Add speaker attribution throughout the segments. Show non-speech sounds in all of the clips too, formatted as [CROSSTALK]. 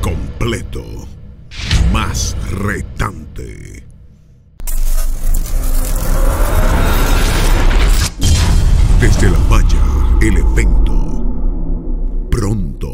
Speaker 1: completo. Más retante.
Speaker 2: Desde la valla, el evento. Pronto.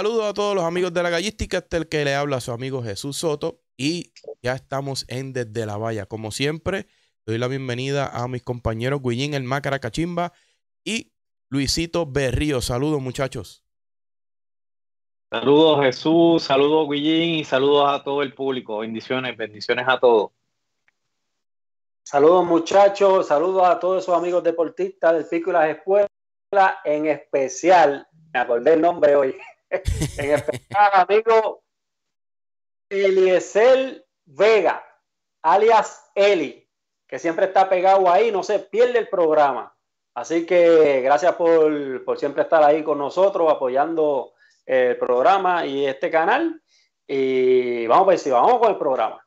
Speaker 2: Saludos a todos los amigos de la gallística, este el que le habla a su amigo Jesús Soto y ya estamos en Desde la Valla. Como siempre, doy la bienvenida a mis compañeros Guillín, el Mácara Cachimba y Luisito Berrío. Saludos muchachos.
Speaker 3: Saludos Jesús, saludos Guillín y saludos a todo el público. Bendiciones, bendiciones a todos.
Speaker 1: Saludos muchachos, saludos a todos esos amigos deportistas del Pico y las Escuelas, en especial, me acordé el nombre hoy, en especial, amigo Eliezer Vega, alias Eli, que siempre está pegado ahí, no se pierde el programa. Así que gracias por, siempre estar ahí con nosotros, apoyando eh, el programa y este canal. Y vamos a ver si vamos con el programa.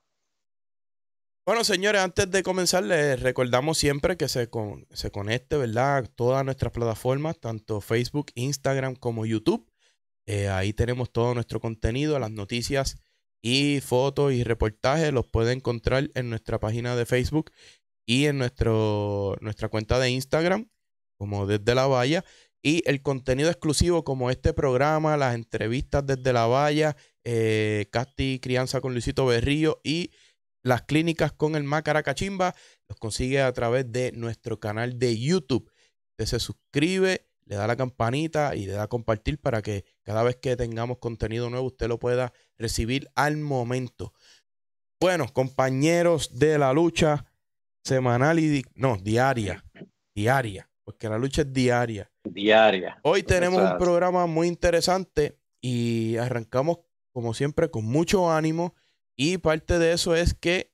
Speaker 2: Bueno, señores, antes de comenzar, les recordamos siempre que se, con, se conecte, ¿verdad? Todas nuestras plataformas, tanto Facebook, Instagram como YouTube. Eh, ahí tenemos todo nuestro contenido, las noticias y fotos y reportajes. Los puede encontrar en nuestra página de Facebook y en nuestro, nuestra cuenta de Instagram, como desde la valla. Y el contenido exclusivo como este programa, las entrevistas desde la valla, eh, Casti Crianza con Luisito Berrío y las clínicas con el Macaracachimba Cachimba, los consigue a través de nuestro canal de YouTube. Usted se suscribe le da la campanita y le da compartir para que cada vez que tengamos contenido nuevo usted lo pueda recibir al momento. Bueno, compañeros de la lucha semanal y no, diaria, diaria, porque la lucha es diaria. Diaria. Hoy pues tenemos un programa muy interesante y arrancamos como siempre con mucho ánimo y parte de eso es que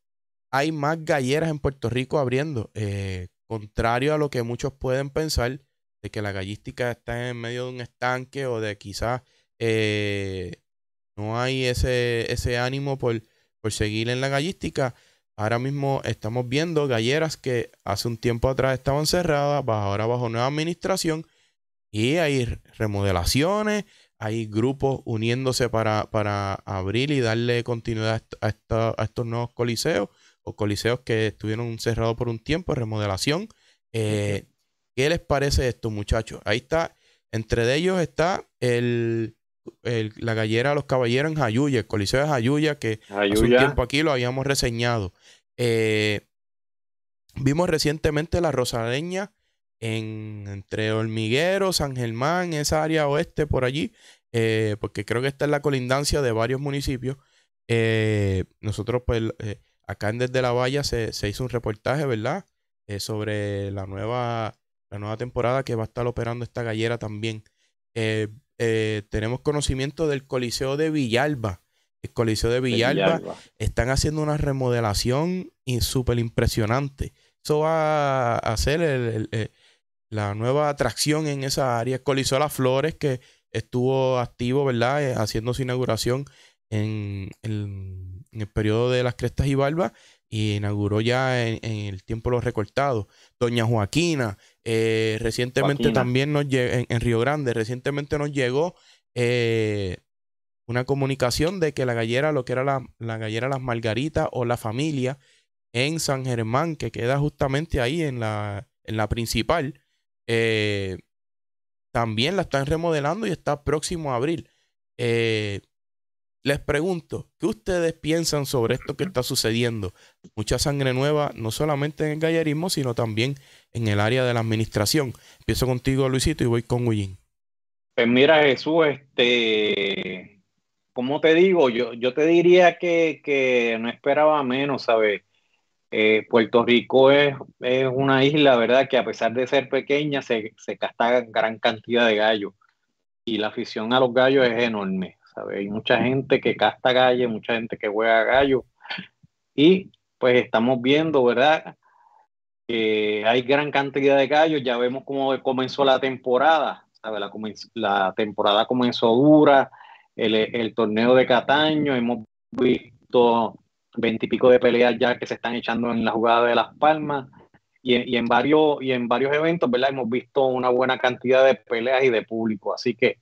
Speaker 2: hay más galleras en Puerto Rico abriendo, eh, contrario a lo que muchos pueden pensar de que la gallística está en medio de un estanque o de quizás eh, no hay ese, ese ánimo por, por seguir en la gallística. Ahora mismo estamos viendo galleras que hace un tiempo atrás estaban cerradas, ahora bajo nueva administración, y hay remodelaciones, hay grupos uniéndose para, abrir y darle continuidad a, estos nuevos coliseos o coliseos que estuvieron cerrados por un tiempo, remodelación. ¿Qué les parece esto, muchachos? Ahí está, entre ellos está el, la gallera de los caballeros en Jayuya, el Coliseo de Jayuya, que hace un tiempo aquí lo habíamos reseñado. Eh, vimos recientemente la Rosaleña entre Hormiguero, San Germán, esa área oeste por allí, eh, porque creo que está en la colindancia de varios municipios. Eh, nosotros, pues, acá en Desde la Valla se, se hizo un reportaje, ¿verdad? sobre la nueva la nueva temporada que va a estar operando esta gallera también. Eh, eh, tenemos conocimiento del Coliseo de Villalba. El Coliseo de Villalba, están haciendo una remodelación súper impresionante. Eso va a ser eh, la nueva atracción en esa área. El Coliseo de las Flores, que estuvo activo, ¿verdad? haciendo su inauguración en, en el periodo de las Crestas y Barbas y inauguró ya en, el tiempo lo los recortados. Doña Joaquina, eh, recientemente también nos llegó, en, Río Grande, recientemente nos llegó eh, una comunicación de que la gallera, lo que era la, gallera Las Margaritas o la familia en San Germán, que queda justamente ahí en la, en la principal, eh, también la están remodelando y está próximo a abril. Les pregunto, ¿qué ustedes piensan sobre esto que está sucediendo? Mucha sangre nueva, no solamente en el gallerismo, sino también en el área de la administración. Empiezo contigo, Luisito, y voy con Willín.
Speaker 3: Pues mira, Jesús, este, ¿cómo te digo? Yo, yo te diría que, no esperaba menos, ¿sabes? Eh, Puerto Rico es, una isla, ¿verdad? Que a pesar de ser pequeña, se, se gran cantidad de gallos. Y la afición a los gallos es enorme. Hay mucha gente que casta gallo, mucha gente que juega gallo. Y pues estamos viendo, ¿verdad? Que hay gran cantidad de gallos. Ya vemos cómo comenzó la temporada, La, temporada comenzó dura. El, torneo de Cataño, hemos visto veintipico de peleas ya que se están echando en la jugada de Las Palmas y, y, en varios y en varios eventos, ¿verdad? Hemos visto una buena cantidad de peleas y de público, así que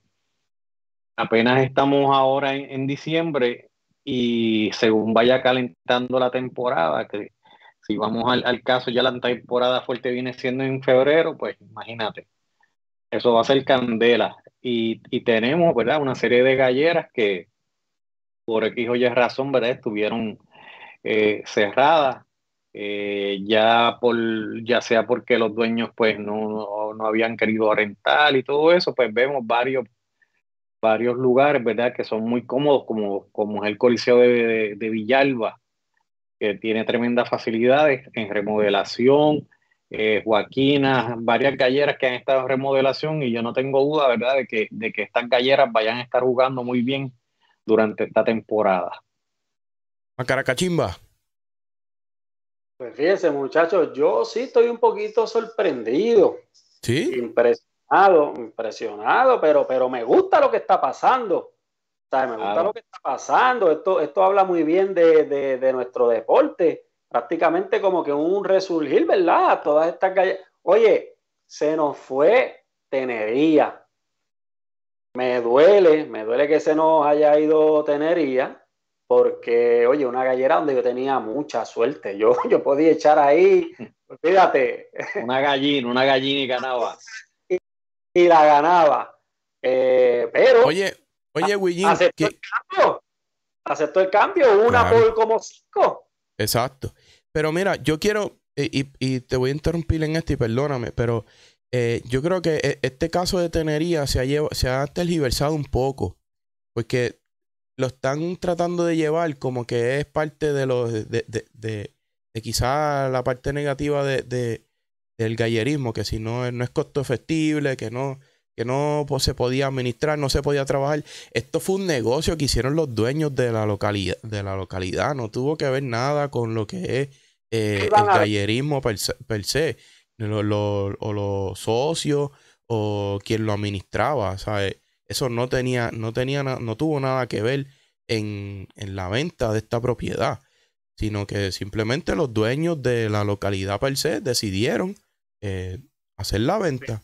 Speaker 3: apenas estamos ahora en, diciembre y según vaya calentando la temporada, que si vamos al, caso, ya la temporada fuerte viene siendo en febrero, pues imagínate, eso va a ser candela. Y, tenemos, ¿verdad? Una serie de galleras que por X o Y razón, ¿verdad? Estuvieron eh, cerradas. Eh, ya por ya sea porque los dueños pues no habían querido rentar y todo eso pues vemos varios varios lugares, ¿verdad? Que son muy cómodos, como, como es el Coliseo de, Villalba, que tiene tremendas facilidades en remodelación, eh, Joaquinas, varias galleras que han estado en remodelación y yo no tengo duda, ¿verdad?, de que, de que estas galleras vayan a estar jugando muy bien durante esta
Speaker 2: temporada. Ah, a
Speaker 3: Pues fíjense,
Speaker 1: muchachos, yo sí estoy un poquito sorprendido. Sí. Impresionante impresionado, pero, pero me gusta lo que está pasando. me gusta lo que está pasando. Esto, esto habla muy bien de, nuestro deporte. Prácticamente como que un resurgir, ¿verdad? Todas estas calles. Oye, se nos fue Tenería. Me duele, me duele que se nos haya ido Tenería, porque, oye, una gallera donde yo tenía mucha suerte. Yo, [LAUGHS] yo podía echar
Speaker 3: ahí, fíjate, Una gallina, una gallina y ganaba. [LAUGHS]
Speaker 1: y la ganaba. Eh, pero. Oye,
Speaker 2: oye,
Speaker 3: Willín, Aceptó el cambio.
Speaker 1: Aceptó el Una por como cinco.
Speaker 2: Exacto. Pero mira, yo quiero. Eh, y, te voy a interrumpir en esto y perdóname, pero eh, yo creo que este caso de Tenería se ha, llevado se ha tergiversado un poco. Porque lo están tratando de llevar como que es parte de los. de, de, de quizá la parte negativa de, el gallerismo, que si no, no es costo efectivo, que no, que no se podía administrar, no se podía trabajar. Esto fue un negocio que hicieron los dueños de la localidad, de la localidad. no tuvo que ver nada con lo que es eh, el gallerismo per se, o los socios o quien lo administraba, Eso no tenía, no tenía, no tuvo nada que ver en, en la venta de esta propiedad, sino que simplemente los dueños de la localidad per se decidieron eh, hacer la venta.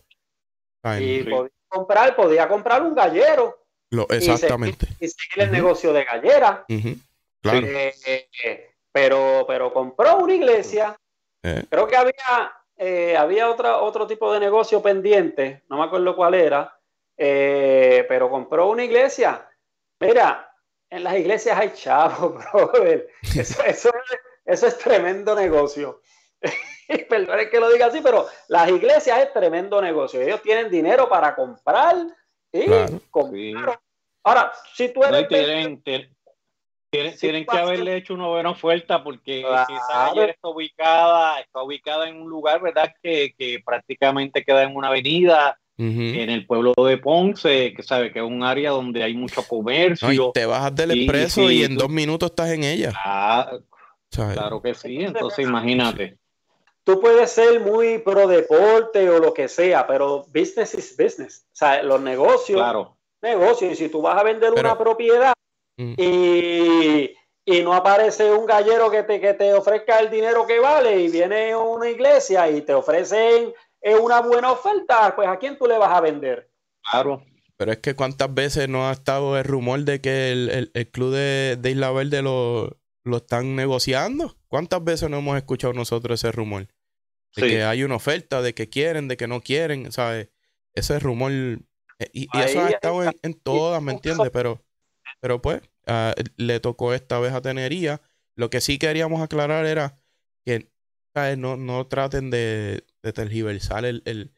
Speaker 2: y podía
Speaker 1: comprar, podía comprar un gallero.
Speaker 2: exactamente.
Speaker 1: Y seguir, el negocio de gallera.
Speaker 2: Eh,
Speaker 1: eh, pero, pero compró una iglesia. Creo que había, había otra, otro tipo de negocio pendiente, no me acuerdo cuál era, pero compró una iglesia. Mira, en las iglesias hay chavos, [LAUGHS] Eso, eso, eso es tremendo negocio. [LAUGHS] perdónenme que lo diga así, pero las iglesias es tremendo negocio. Ellos tienen dinero para comprar y
Speaker 3: comprar.
Speaker 1: Ahora, si tú eres. tienen,
Speaker 3: tienen, que haberle hecho una buena oferta porque está ubicada, está ubicada en un lugar, ¿verdad?, que, prácticamente queda en una avenida. en el pueblo de Ponce, que sabe que es un área donde hay mucho comercio. te bajas del expreso y, en dos
Speaker 2: minutos estás en ella. Ah, claro
Speaker 3: que sí, entonces imagínate tú puedes ser muy pro deporte o lo que sea, pero business is
Speaker 1: business. O sea, los negocios, claro. negocios, y si tú vas a vender una propiedad mm. y, y, no aparece un gallero que te, que te ofrezca el dinero que vale y viene una iglesia y te ofrecen eh, una buena oferta, pues ¿a quién tú le vas a vender? Claro.
Speaker 2: Pero es que cuántas veces no ha estado el rumor de que el, club de, de, Isla Verde lo están negociando. ¿Cuántas veces no hemos escuchado nosotros ese rumor? de que hay una oferta, de que quieren, de que no quieren, ¿sabes? Ese rumor. Eh, y, eso ha estado en, todas, ¿me entiendes? Pero, pero pues, ah, le tocó esta vez a Tenería. Lo que sí queríamos aclarar era que ¿sabes? No, traten de, de tergiversar el,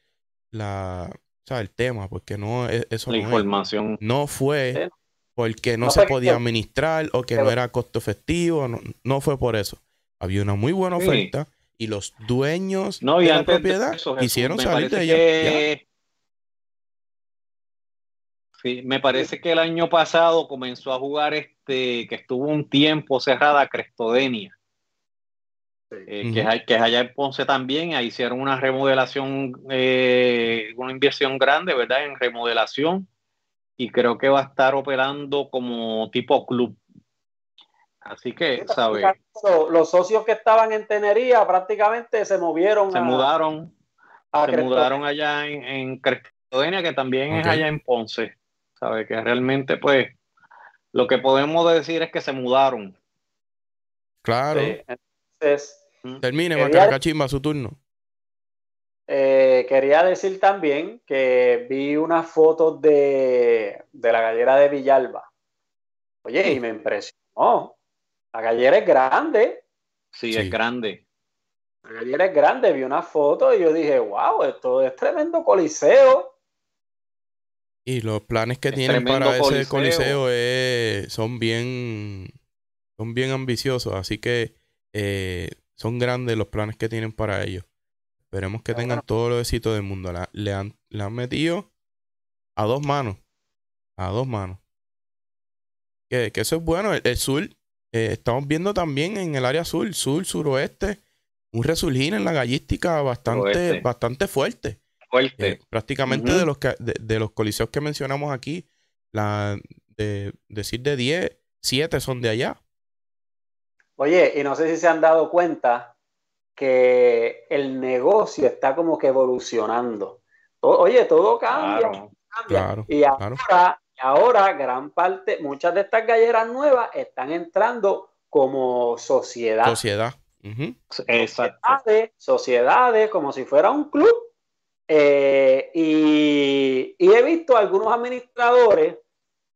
Speaker 2: la, el tema, porque no, e, eso no información. No fue porque no, se podía administrar o que no era costo efectivo, no, fue por eso. Había una muy buena oferta y los dueños no, de la propiedad hicieron
Speaker 3: Sí, me parece que el año pasado comenzó a jugar este, que estuvo un tiempo cerrada Crestodenia, eh, que, es allá en Ponce también, ahí hicieron una remodelación, eh, una inversión grande, ¿verdad? En remodelación, y creo que va a estar operando como tipo club. Así que, ¿sabes?
Speaker 1: Los, socios que estaban en Tenería prácticamente se movieron. Se mudaron. se mudaron
Speaker 3: allá en, en que también es allá en Ponce. ¿Sabes? Que realmente, pues, lo que podemos decir es que se mudaron. Claro. entonces. Termine, su turno. Eh, quería decir también que vi
Speaker 1: unas fotos de, de la gallera de Villalba. Oye, y me impresionó. La es grande.
Speaker 3: Sí, es grande.
Speaker 1: La gallera es grande. Vi una foto y yo dije, wow, esto es tremendo coliseo.
Speaker 2: Y los planes que tienen para ese coliseo son bien son bien ambiciosos, así que eh, son grandes los planes que tienen para ellos. Esperemos que tengan todo lo éxito del mundo. le, han, metido a dos manos. A dos manos. Que, eso es bueno. el, sur eh, estamos viendo también en el área sur, sur, suroeste, un resurgir en la gallística bastante, bastante fuerte. Fuerte. Eh, prácticamente de, los de, los coliseos que mencionamos aquí, la, de, decir de 10, 7 son de allá.
Speaker 1: Oye, y no sé si se han dado cuenta que el negocio está como que evolucionando. Oye, todo cambia.
Speaker 2: Claro, y ahora
Speaker 1: ahora gran parte, muchas de estas galleras nuevas están entrando como sociedad.
Speaker 2: Sociedad. Uh
Speaker 1: sociedades, como si fuera un club. Eh, y, he visto algunos administradores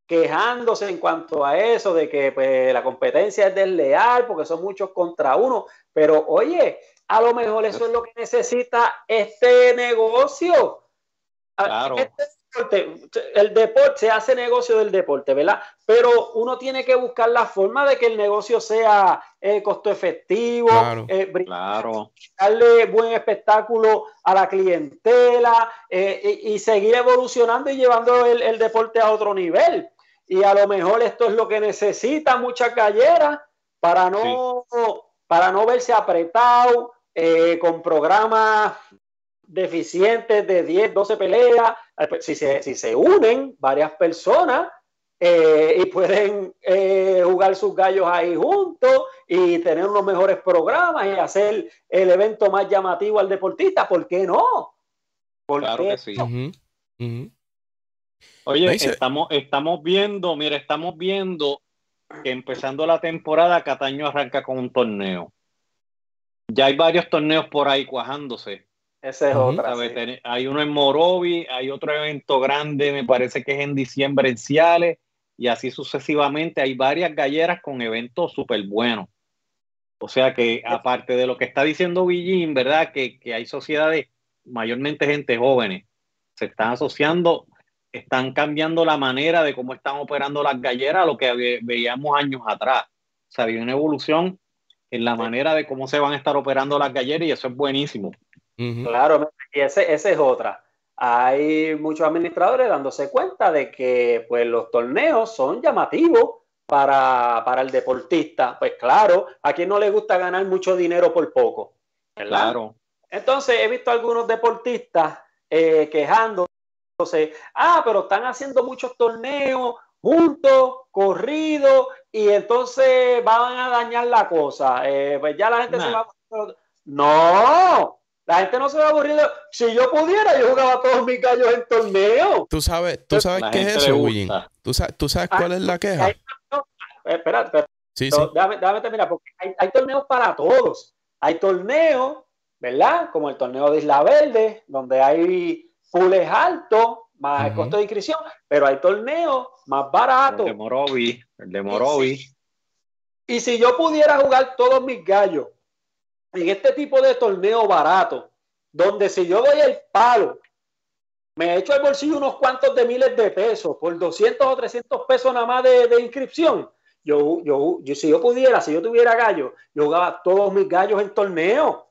Speaker 1: quejándose en cuanto a eso, de que pues, la competencia es desleal porque son muchos contra uno. Pero oye, a lo mejor eso es lo que necesita este negocio. Ah, claro. Este el deporte, se hace negocio del deporte, ¿verdad? Pero uno tiene que buscar la forma de que el negocio sea eh, costo efectivo, eh, darle buen espectáculo a la clientela eh, y, seguir evolucionando y llevando el, deporte a otro nivel. Y a lo mejor esto es lo que necesita mucha callera para no, para no verse apretado con programas deficientes de 10, 12 peleas, eh, pues, si se, si se unen varias personas eh, y pueden eh, jugar sus gallos ahí juntos y tener unos mejores programas y hacer el evento más llamativo al deportista, ¿por qué no?
Speaker 3: claro que sí. Oye, estamos, estamos viendo, mira, estamos viendo que empezando la temporada Cataño arranca con un torneo. Ya hay varios torneos por ahí cuajándose. Esa es otra. Hay uno en Morovi, hay otro evento grande, me parece que es en diciembre en Ciales, y así sucesivamente. Hay varias galleras con eventos súper buenos. O sea que, aparte de lo que está diciendo Villín, ¿verdad? Que, hay sociedades, mayormente gente jóvenes, se están asociando, están cambiando la manera de cómo están operando las galleras lo que veíamos años atrás. O sea, hay una evolución en la manera de cómo se van a estar operando las galleras y eso es buenísimo. Claro, y esa es otra. Hay muchos
Speaker 1: administradores dándose cuenta de que pues, los torneos son llamativos para, el deportista. Pues claro, a quien no le gusta ganar mucho dinero por poco. Claro. Entonces he visto algunos deportistas eh, quejándose, ah, pero están haciendo muchos torneos juntos, corridos, y entonces van a dañar la cosa. Eh, pues ya la gente se va... No, la gente no se va aburriendo. Si yo pudiera, yo jugaba todos mis gallos en torneo.
Speaker 2: Tú sabes, tú qué es eso, ¿Tú, sabes, ah, cuál es la queja.
Speaker 1: Espera, Déjame, terminar, porque hay, torneos para todos. Hay torneos, ¿verdad? Como el torneo de Isla Verde, donde hay fules altos, más costo de inscripción, pero hay torneos más baratos. El de Morovi, el de Morovi. y si yo pudiera jugar todos mis gallos, en este tipo de torneo barato, donde si yo doy el palo, me echo el bolsillo unos cuantos de miles de pesos, por 200 o 300 pesos nada más de, inscripción. Yo, yo, si yo pudiera, si yo tuviera gallos, yo jugaba todos mis gallos en torneo.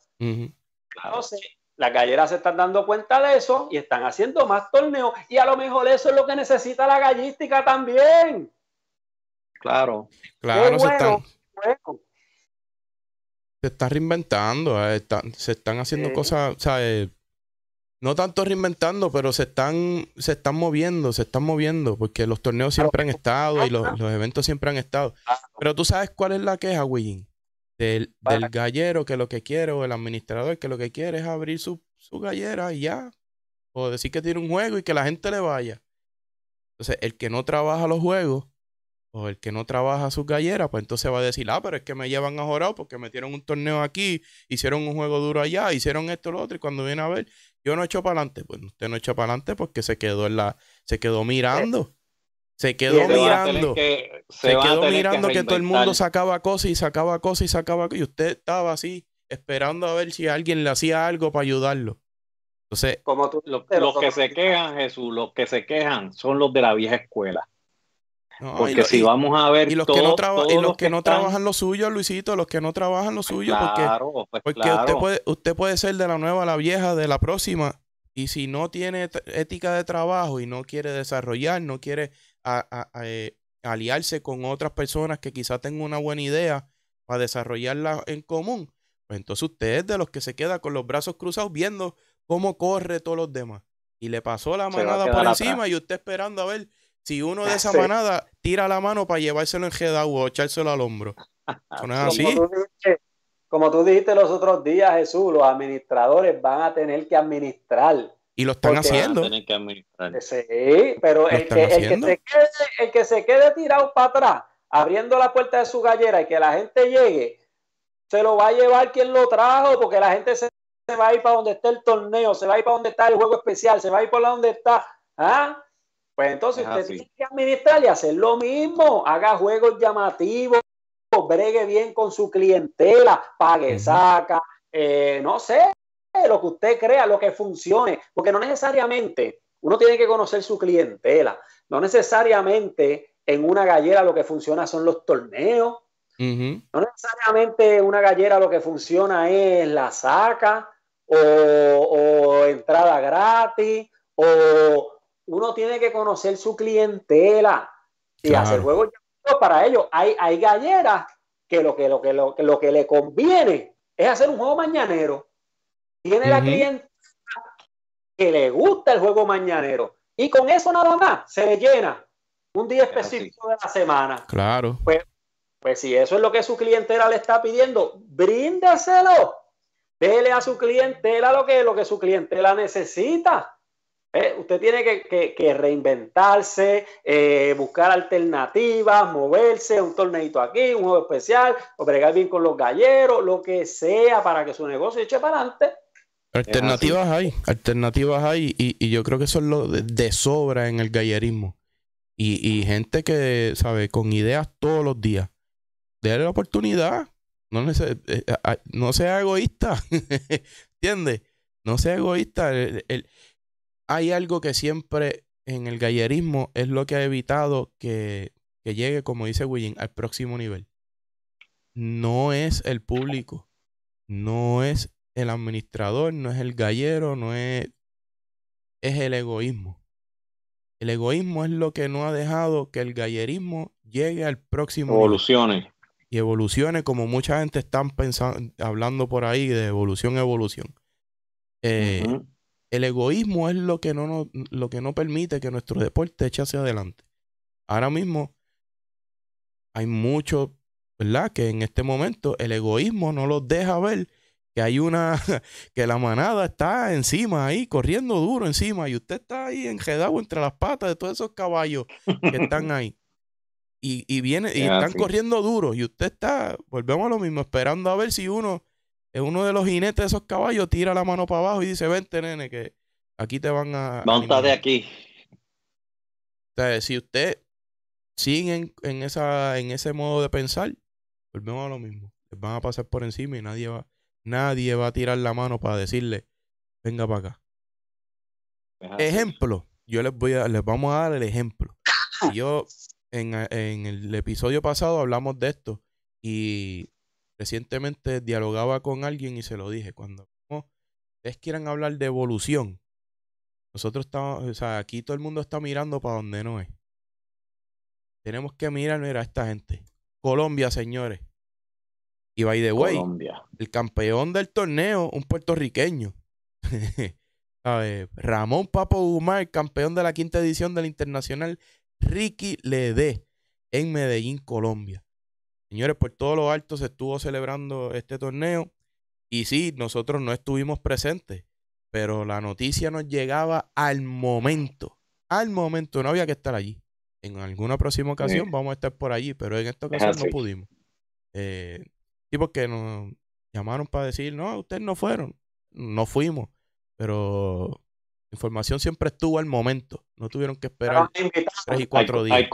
Speaker 1: claro sí las galleras se están dando cuenta de eso y están haciendo más torneos. Y a lo mejor eso es lo que necesita la gallística también. Claro.
Speaker 2: Claro, bueno, se están reinventando, eh, se están haciendo cosas, o sea, eh, no tanto reinventando, pero se están, se están moviendo, se están moviendo, porque los torneos siempre han estado ah, y ah. los, eventos siempre han estado. Pero tú sabes cuál es la queja, Wiggin, del, del, gallero que lo que quiere, o el administrador que lo que quiere es abrir su, su gallera y ya. O decir que tiene un juego y que la gente le vaya. Entonces, el que no trabaja los juegos o el que no trabaja sus galleras, pues entonces va a decir, ah, pero es que me llevan a jorado porque metieron un torneo aquí, hicieron un juego duro allá, hicieron esto, lo otro, y cuando viene a ver, yo no echo para adelante. Pues usted no echo para adelante porque se quedó en la, se quedó mirando. Se quedó mirando. se, quedó mirando que, todo el mundo sacaba cosas y sacaba cosas y sacaba cosas. Y usted estaba así, esperando a ver si alguien le hacía algo para ayudarlo. Entonces, como los que se quejan, Jesús, los
Speaker 3: que se quejan son los de la vieja escuela
Speaker 2: porque si vamos a ver. Y los que no, trabajan lo suyo, Luisito, los que no trabajan lo suyo, claro,
Speaker 3: pues porque, usted, puede,
Speaker 2: usted puede ser de la nueva a la vieja, de la próxima, y si no tiene ética de trabajo y no quiere desarrollar, no quiere eh, aliarse con otras personas que quizás tengan una buena idea para desarrollarla en común, pues entonces usted es de los que se queda con los brazos cruzados viendo cómo corre todos los demás. Y le pasó la manada por encima y usted esperando a ver si uno de ah, esa manada tira la mano para llevárselo en enjedado o echárselo al hombro. ¿Son así? Como tú, dijiste, los otros días, Jesús,
Speaker 1: los administradores van a tener que administrar.
Speaker 2: Y lo están haciendo. Que
Speaker 1: sí, pero el que, se quede, tirado para atrás, abriendo la puerta de su gallera y que la gente llegue, se lo va a llevar quien lo trajo, porque la gente se, va a ir para donde esté el torneo, se va a ir para donde está el juego especial, se va a ir por donde está. ¿ah? Pues entonces usted tiene que administrar y hacer lo mismo, haga juegos llamativos, bregue bien con su clientela, pague, saca, eh, no sé, lo que usted crea, lo que funcione, porque no necesariamente uno tiene que conocer su clientela, no necesariamente en una gallera lo que funciona son los torneos, no necesariamente en una gallera lo que funciona es la saca o entrada gratis o uno tiene que conocer su clientela y hacer juegos para ellos. Hay, hay galleras que lo que, lo, que, lo, que le conviene es hacer un juego mañanero. Tiene la clientela que le gusta el juego mañanero. Y con eso nada más se le llena un día ah, específico de la semana. Claro. Pues, pues si eso es lo que su clientela le está pidiendo, bríndeselo. Dele a su clientela lo que, lo que su clientela necesita. Eh, usted tiene que, reinventarse, eh, buscar alternativas, moverse, un torneito aquí, un juego especial, o bregar bien con los galleros, lo que sea para que su negocio eche para adelante.
Speaker 2: Alternativas hay, alternativas hay, y, yo creo que eso es lo de, sobra en el gallerismo. Y, gente que, sabe, con ideas todos los días. Dale la oportunidad. No, eh, no sea egoísta. [LAUGHS] ¿Entiendes? No sea egoísta. el hay algo que siempre en el gallerismo es lo que ha evitado que, que llegue, como dice William, al próximo nivel. No es el público, no es el administrador, no es el gallero, no es... Es el egoísmo. El egoísmo es lo que no ha dejado que el gallerismo llegue al próximo. Evolucione. Y evolucione como mucha gente está pensando, hablando por ahí de evolución, evolución. Eh, el egoísmo es lo que no, lo que no permite que nuestro deporte eche hacia adelante. Ahora mismo hay muchos, ¿verdad? Que en este momento el egoísmo no los deja ver que hay una, [LAUGHS] que la manada está encima ahí, corriendo duro encima, y usted está ahí enjedado entre las patas de todos esos caballos que están [LAUGHS] ahí. Y, y viene, y están corriendo duro, y usted está, volvemos a lo mismo, esperando a ver si uno uno de los jinetes de esos caballos tira la mano para abajo y dice, vente, nene, que aquí te van a... Monta de aquí. O sea, si usted sigue en, esa, en ese modo de pensar, volvemos a lo mismo. Les van a pasar por encima y nadie va, nadie va a tirar la mano para decirle, venga para acá. Ejemplo, yo les voy a, les vamos a dar el ejemplo. [LAUGHS] Yo en, en el episodio pasado hablamos de esto y Recientemente dialogaba con alguien y se lo dije. Cuando ustedes quieran hablar de evolución, nosotros estamos, o sea, aquí todo el mundo está mirando para donde no es. Tenemos que mirar, mira, a esta gente. Colombia, señores. Y by the way, el campeón del torneo, un puertorriqueño. [LAUGHS] Ramón Papo Gumar, campeón de la quinta edición del Internacional Ricky Lede, en Medellín, Colombia. Señores, por todo lo alto se estuvo celebrando este torneo y sí, nosotros no estuvimos presentes, pero la noticia nos llegaba al momento, al momento, no había que estar allí. En alguna próxima ocasión vamos a estar por allí, pero en esta ocasión no pudimos. Eh, sí, porque nos llamaron para decir, no, ustedes no fueron, no fuimos, pero información siempre estuvo al momento. No tuvieron que esperar tres y cuatro días. Hay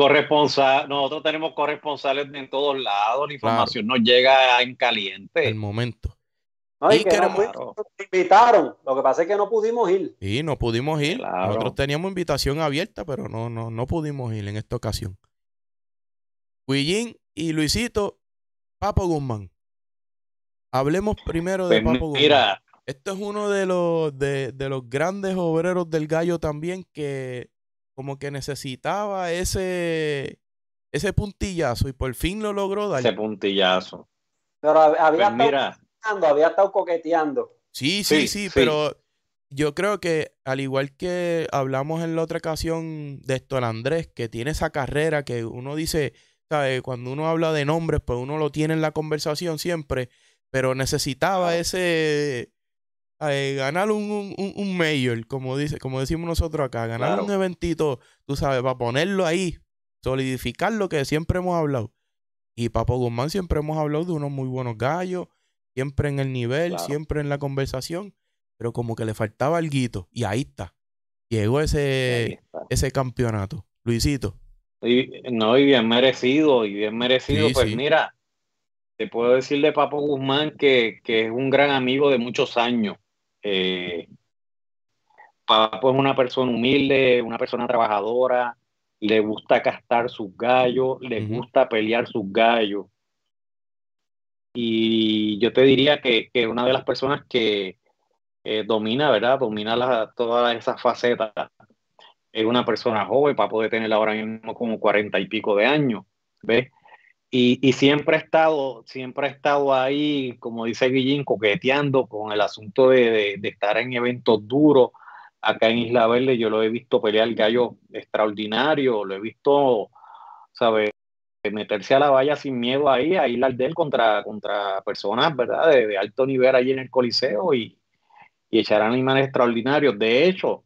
Speaker 3: nosotros tenemos corresponsales en todos lados. La información nos llega en caliente.
Speaker 2: El momento.
Speaker 3: y,
Speaker 1: invitaron. Lo que pasa es que no pudimos ir.
Speaker 2: Sí, no pudimos ir. Nosotros teníamos invitación abierta, pero no, no, no pudimos ir en esta ocasión. Guillín y Luisito, Papo Guzmán. Hablemos primero de pues Papo Guzmán. Mira, esto es uno de los, de, los grandes obreros del gallo también que como que necesitaba ese, ese puntillazo y por fin lo logró dar. Ese
Speaker 3: puntillazo.
Speaker 1: Pero había, pues estado mira. coqueteando, había estado coqueteando.
Speaker 2: Sí, sí, sí, pero yo creo que al igual que hablamos en la otra ocasión de Héctor Andrés, que tiene esa carrera que uno dice, Cuando uno habla de nombres, pues uno lo tiene en la conversación siempre, pero necesitaba ese, eh, ganar un, mayor, como, dice, como decimos nosotros acá, ganar un eventito, tú sabes, para ponerlo ahí, solidificar lo que siempre hemos hablado. Y Papo Guzmán siempre hemos hablado de unos muy buenos gallos, siempre en el nivel, siempre en la conversación, pero como que le faltaba algo. Y ahí está. Llegó ese, ese campeonato. Luisito.
Speaker 3: Y, no, y bien merecido, y bien merecido. pues mira, te puedo decir de Papo Guzmán que, es un gran amigo de muchos años. Eh, Papo es una persona humilde, una persona trabajadora, le gusta castar sus gallos, le gusta pelear sus gallos. Y yo te diría que, una de las personas que eh, domina, ¿verdad? Domina todas esas facetas. Es una persona joven para poder tener ahora mismo como cuarenta y pico de años, ¿ves? Y, siempre ha estado, siempre estado ahí, como dice Guillín, coqueteando con el asunto de, estar en eventos duros. Acá en Isla Verde yo lo he visto pelear gallo extraordinario, lo he visto, ¿sabes? meterse a la valla sin miedo ahí, a ir al del contra, contra personas, ¿verdad? De, alto nivel ahí en el Coliseo y, y echar animales extraordinarios. De hecho,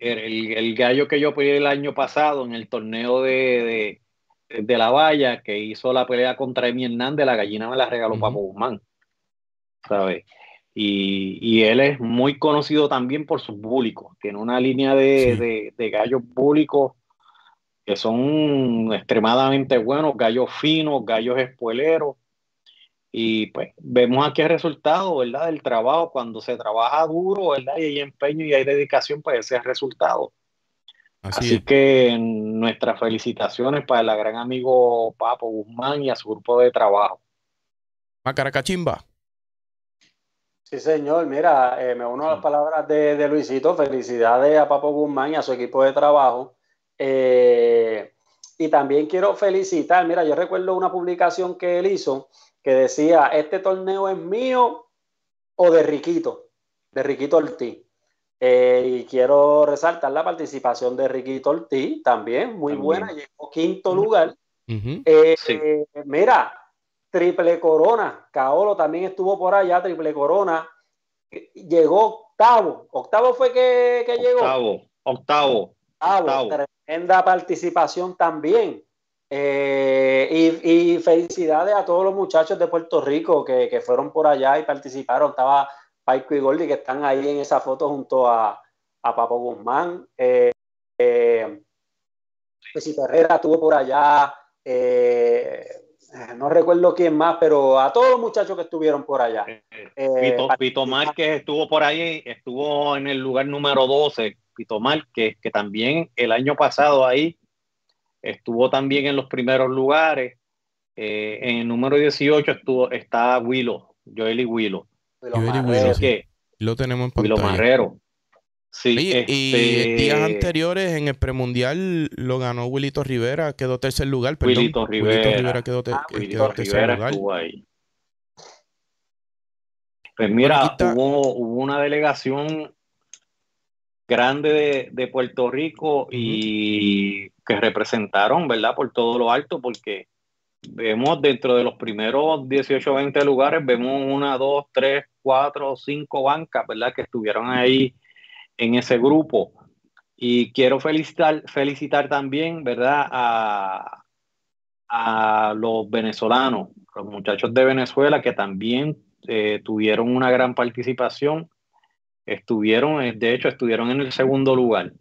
Speaker 3: el, el, gallo que yo peleé el año pasado en el torneo de, de la valla que hizo la pelea contra Emi Hernández, la gallina me la regaló Papo Guzmán. ¿Sabes? Y, él es muy conocido también por sus búlicos. Tiene una línea de, gallos públicos que son extremadamente buenos, gallos finos, gallos espoleros, Y pues vemos aquí el resultado, ¿verdad? Del trabajo, cuando se trabaja duro, ¿verdad? Y hay empeño y hay dedicación, para pues, ese resultado. Así, que nuestras felicitaciones para el gran amigo Papo Guzmán y a su grupo de trabajo.
Speaker 2: Macaracachimba. Sí, señor.
Speaker 1: Mira, eh, me uno a las mm. palabras de, Luisito. Felicidades a Papo Guzmán y a su equipo de trabajo. Eh, y también quiero felicitar, mira, yo recuerdo una publicación que él hizo que decía, este torneo es mío o de Riquito, de Riquito Ortiz. Eh, y quiero resaltar la participación de Ricky Tortí, también muy buena, llegó quinto lugar. Eh, mira, Triple Corona, Caolo también estuvo por allá, Triple Corona, eh, llegó octavo, octavo fue que, llegó. Octavo, octavo, octavo, Tremenda participación también. Y, felicidades a todos los muchachos de Puerto Rico que, que fueron por allá y participaron. Estaba Paico y que están ahí en esa foto junto a, a Papo Guzmán. Eh, eh, estuvo por allá. Eh, no recuerdo quién más, pero a todos los muchachos que estuvieron por allá. Pito,
Speaker 3: eh, eh, Pito Márquez estuvo por ahí, estuvo en el lugar número 12, Pito Márquez, que también el año pasado ahí estuvo también en los primeros lugares. en el número 18 estuvo, está Willow, y Willow.
Speaker 2: Lo tenemos en pantalla. Marrero. Sí, Y este días anteriores en el premundial lo ganó Wilito Rivera, quedó tercer lugar. Wilito Rivera. Ah, este, quedó, tercer lugar. Pues mira,
Speaker 3: hubo, una delegación grande de, de Puerto Rico y que representaron, ¿verdad? Por todo lo alto, porque vemos dentro de los primeros 18, 20 lugares, vemos una, dos, tres, cuatro, cinco bancas, ¿verdad? Que estuvieron ahí en ese grupo. Y quiero felicitar, felicitar también, ¿verdad? A, los venezolanos, los muchachos de Venezuela que también eh, tuvieron una gran participación. Estuvieron, eh, de hecho, estuvieron en el segundo lugar,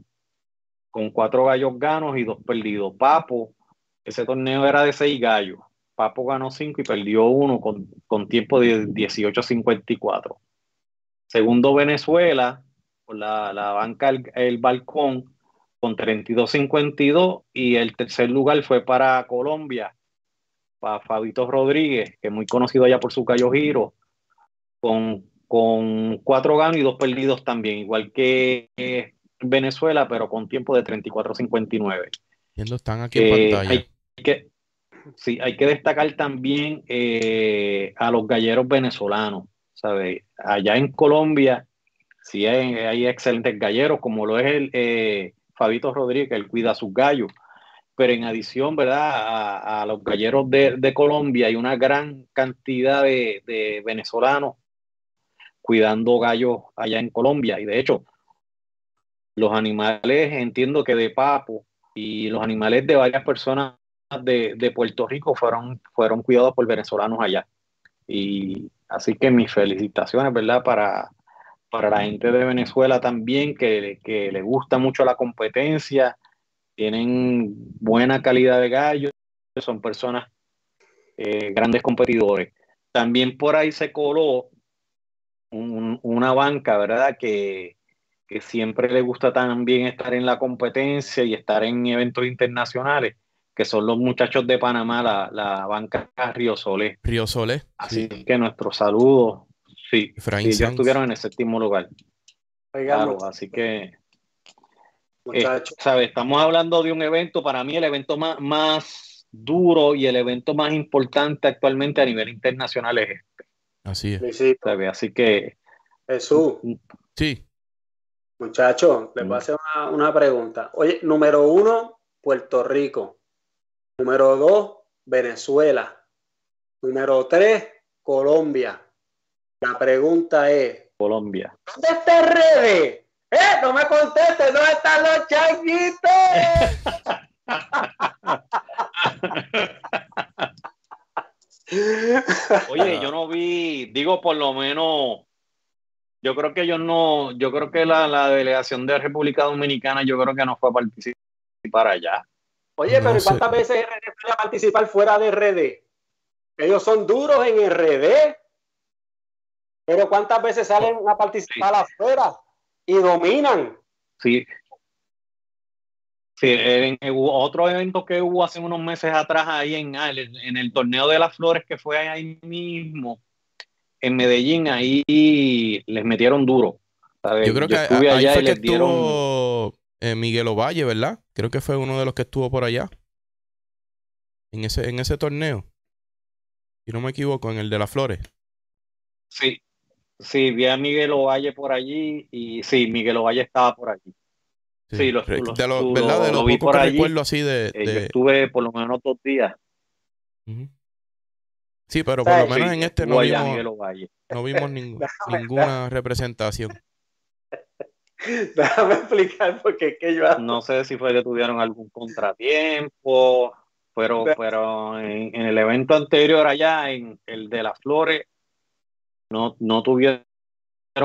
Speaker 3: con cuatro gallos ganos y dos perdidos. Papo, ese torneo era de seis gallos. Papo ganó cinco y perdió uno con, tiempo de 18-54. Segundo Venezuela, por la, banca el, balcón, con 32-52. Y el tercer lugar fue para Colombia, para Fabito Rodríguez, que es muy conocido allá por su gallo giro, con, cuatro ganos y dos perdidos también, igual que eh, Venezuela, pero con tiempo de 34-59.
Speaker 2: Y están aquí en eh, pantalla
Speaker 3: que, sí, hay que destacar también eh, a los galleros venezolanos, ¿sabes? Allá en Colombia sí hay, excelentes galleros, como lo es el eh, Fabito Rodríguez, él cuida sus gallos, pero en adición, ¿verdad? A, los galleros de, Colombia hay una gran cantidad de, de venezolanos cuidando gallos allá en Colombia, y de hecho, los animales, entiendo que de papo y los animales de varias personas de, Puerto Rico fueron, fueron cuidados por venezolanos allá. Y así que mis felicitaciones, ¿verdad? Para, para la gente de Venezuela también, que, que le gusta mucho la competencia, tienen
Speaker 2: buena calidad
Speaker 3: de gallos, son personas eh, grandes competidores. También por ahí se coló una banca, ¿verdad? Que, que siempre le gusta también estar en la competencia y estar en eventos internacionales que son los muchachos de Panamá, la, banca Río Solé.
Speaker 2: Río Solé.
Speaker 3: Así que nuestro saludo. Sí, y estuvieron en el séptimo lugar. así que. Eh, muchachos ¿sabes? Estamos hablando de un evento, para mí el evento más, duro y el evento más importante actualmente a nivel internacional es este. Así es. Así que. Jesús.
Speaker 2: Mm, mm. Sí.
Speaker 3: Muchachos, les mm. voy a hacer una, una pregunta. Oye,
Speaker 1: número uno, Puerto Rico. Número dos, Venezuela. Número tres, Colombia. La pregunta es: Colombia. ¿Dónde está redes? ¡Eh! ¡No me contestes! ¿Dónde están los changuitos?
Speaker 3: Oye, [LAUGHS] yo no vi, digo, por lo menos, yo creo que yo no, yo creo que la, la delegación de República Dominicana, yo creo que no fue a participar allá.
Speaker 1: Oye, pero ¿cuántas veces RD puede a participar fuera de RD? Ellos son duros en RD. Pero ¿cuántas veces salen a participar afuera
Speaker 3: y dominan? Sí. Sí, en otro evento que hubo hace unos meses atrás ahí en, en el torneo de las flores que fue ahí mismo, en Medellín, ahí les metieron duro. Yo creo que ahí, fue que
Speaker 2: eh, Miguel Ovalle, ¿verdad? Creo que fue uno de los que estuvo por allá. En ese, en ese torneo. Si no me equivoco, en el de las flores.
Speaker 3: Sí, sí, vi a Miguel Ovalle por allí y sí, Miguel Ovalle estaba por allí.
Speaker 2: Sí, los, ¿verdad? De lo, vi por Recuerdo así de, eh, yo
Speaker 3: estuve por lo menos dos días.
Speaker 2: Sí, pero por lo menos en este no vimos, no vimos [LAUGHS] ninguna representación.
Speaker 3: [LAUGHS] Déjame explicar porque es que yo... No sé si fue que tuvieron algún contratiempo, pero, pero en, el evento anterior allá, en el de las flores, no, no tuvieron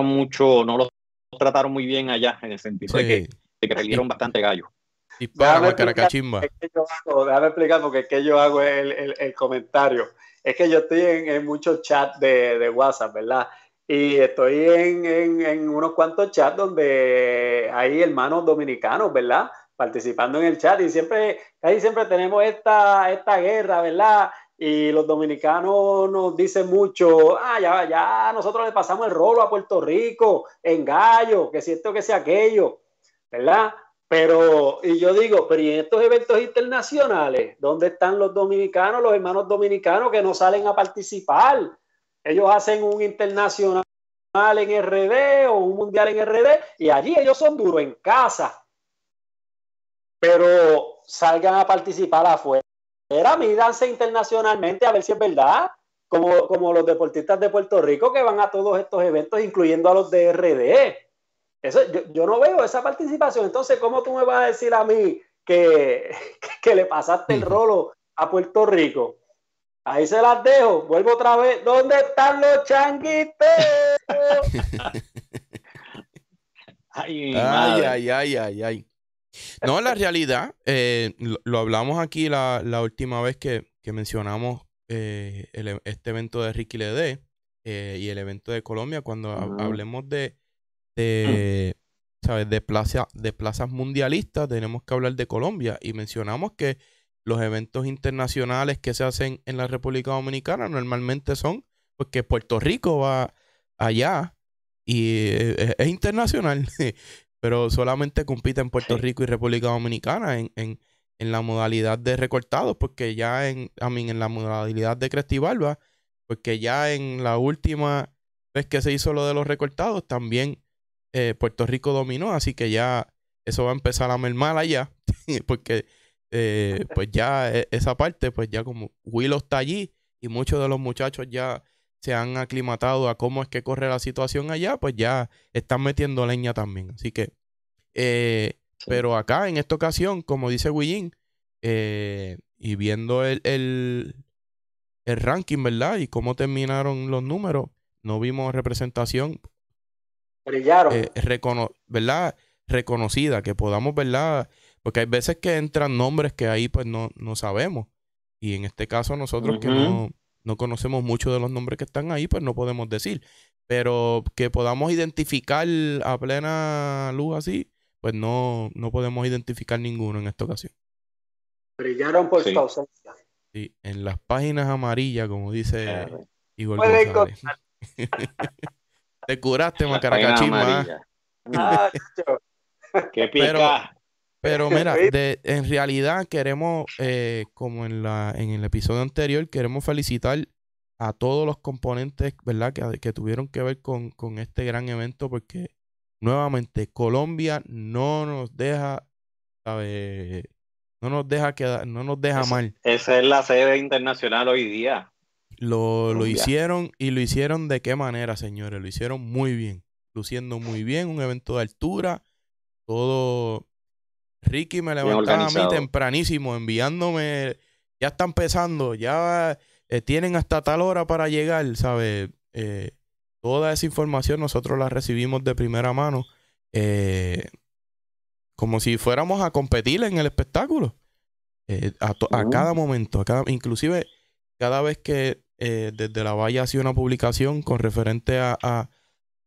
Speaker 3: mucho, no los trataron muy bien allá, en el sentido de que, se creyeron bastante gallo. Y
Speaker 2: para Caracachimba.
Speaker 1: déjame explicar porque es que yo hago el, el, comentario. Es que yo estoy en, en muchos chats de, de WhatsApp, ¿verdad? Y estoy en, en, unos cuantos chats donde hay hermanos dominicanos, ¿verdad? Participando en el chat y siempre, ahí siempre tenemos esta, esta guerra, ¿verdad? Y los dominicanos nos dicen mucho, ah, ya, ya, nosotros le pasamos el rolo a Puerto Rico, en gallo, que siento que sea aquello, ¿verdad? Pero, y yo digo, pero ¿y en estos eventos internacionales, ¿dónde están los dominicanos, los hermanos dominicanos que no salen a participar? Ellos hacen un internacional en RD o un mundial en RD y allí ellos son duros en casa. Pero salgan a participar afuera, mídanse internacionalmente a ver si es verdad, como, como los deportistas de Puerto Rico que van a todos estos eventos, incluyendo a los de RD. Eso, yo, no veo esa participación. Entonces, ¿cómo tú me vas a decir a mí que, [LAUGHS] que le pasaste el rolo a Puerto Rico? Ahí se las dejo. Vuelvo otra vez. ¿Dónde están los changuitos? [LAUGHS]
Speaker 2: ay, ay, ay, ay, ay, No, la realidad, eh, lo, hablamos aquí la, la última vez que, mencionamos eh, e, este evento de Ricky Ledé eh, y el evento de Colombia. Cuando hablemos de, de, ¿sabes? de, plaza, de plazas mundialistas, tenemos que hablar de Colombia. Y mencionamos que los eventos internacionales que se hacen en la República Dominicana normalmente son porque pues, Puerto Rico va allá y eh, es, internacional, [LAUGHS] pero solamente compite en Puerto Rico y República Dominicana en, la modalidad de recortados, porque ya en, en la modalidad de Crestibalba, porque ya en la última vez que se hizo lo de los recortados, también eh, Puerto Rico dominó, así que ya eso va a empezar a mermar allá, [LAUGHS] porque eh, pues ya e, esa parte, pues ya como Willow está allí y muchos de los muchachos ya se han aclimatado a cómo es que corre la situación allá, pues ya están metiendo leña también. Así que, eh, pero acá en esta ocasión, como dice Willing, eh, y viendo el, el, el, ranking, ¿verdad? Y cómo terminaron los números, no vimos representación. ¿Verdad? Reconocida, que podamos, ¿verdad? Porque hay veces que entran nombres que ahí pues no, sabemos. Y en este caso nosotros que no, conocemos mucho de los nombres que están ahí, pues no podemos decir. Pero que podamos identificar a plena luz así, pues no, no podemos identificar ninguno en esta ocasión. Brillaron por sí. Sí, en las páginas amarillas, como dice Igor [LAUGHS] Te curaste, Macaracachima. Ah, Qué pica. Pero [LAUGHS] mira, en realidad queremos, eh, como en, la, en el episodio anterior, queremos felicitar a todos los componentes, ¿verdad? Que, que tuvieron que ver con, este gran evento porque nuevamente Colombia no nos deja, No nos deja quedar, no nos deja mal.
Speaker 3: Esa es la sede internacional hoy día.
Speaker 2: Lo, lo hicieron y lo hicieron de qué manera, señores. Lo hicieron muy bien, luciendo muy bien, un evento de altura, todo Ricky me levantaba a mí tempranísimo, enviándome, ya está empezando, ya eh, tienen hasta tal hora para llegar, ¿sabes? Eh, toda esa información nosotros la recibimos de primera mano, eh, como si fuéramos a competir en el espectáculo, a, cada momento, cada, inclusive cada vez que desde la valla hacía una publicación con referente a, a,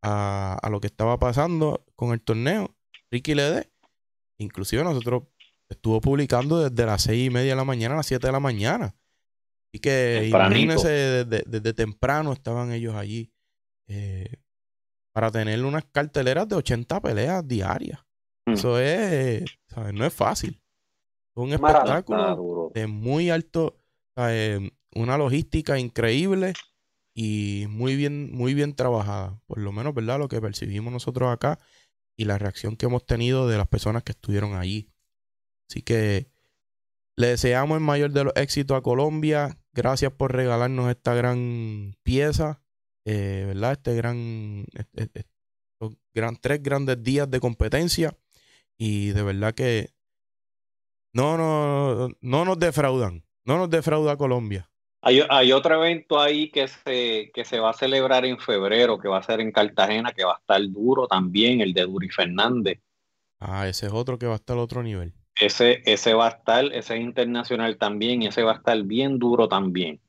Speaker 2: a, lo que estaba pasando con el torneo, Ricky le dé Inclusive nosotros estuvo publicando desde las seis y media de la mañana a las siete de la mañana. y que desde, temprano estaban ellos allí eh, para tener unas carteleras de 80 peleas diarias. Mm. Eso es, no es fácil. Es un espectáculo de muy alto, una logística increíble y muy bien, muy bien trabajada. Por lo menos, ¿verdad? Lo que percibimos nosotros acá y la reacción que hemos tenido de las personas que estuvieron allí. Así que le deseamos el mayor de los éxitos a Colombia. Gracias por regalarnos esta gran pieza, eh, ¿verdad? Este gran, tres grandes días de competencia. Y de verdad que no, no, no nos defraudan. No nos defrauda Colombia.
Speaker 3: Hay, otro evento ahí que se, que se va a celebrar en febrero, que va a ser en Cartagena, que va a estar duro también, el de Duri Fernández.
Speaker 2: Ah, ese es otro que va a estar otro nivel.
Speaker 3: Ese, ese va a estar, ese es internacional también, y ese va a estar bien duro también.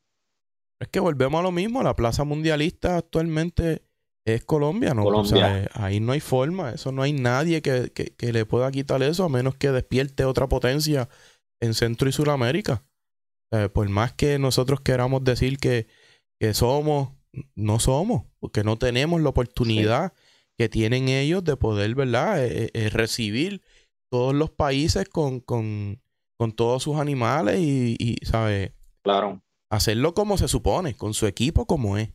Speaker 2: Es que volvemos a lo mismo, la plaza mundialista actualmente es Colombia, ¿no? Eh, ahí no hay forma, eso no hay nadie que, que le pueda quitar eso, a menos que despierte otra potencia en Centro y Sudamérica. Eh, por más que nosotros queramos decir que, que, somos, no somos, porque no tenemos la oportunidad que tienen ellos de poder, ¿verdad?, eh, eh, recibir todos los países con, con, con todos sus animales y, y ¿sabes? Claro. Hacerlo como se supone, con su equipo como es.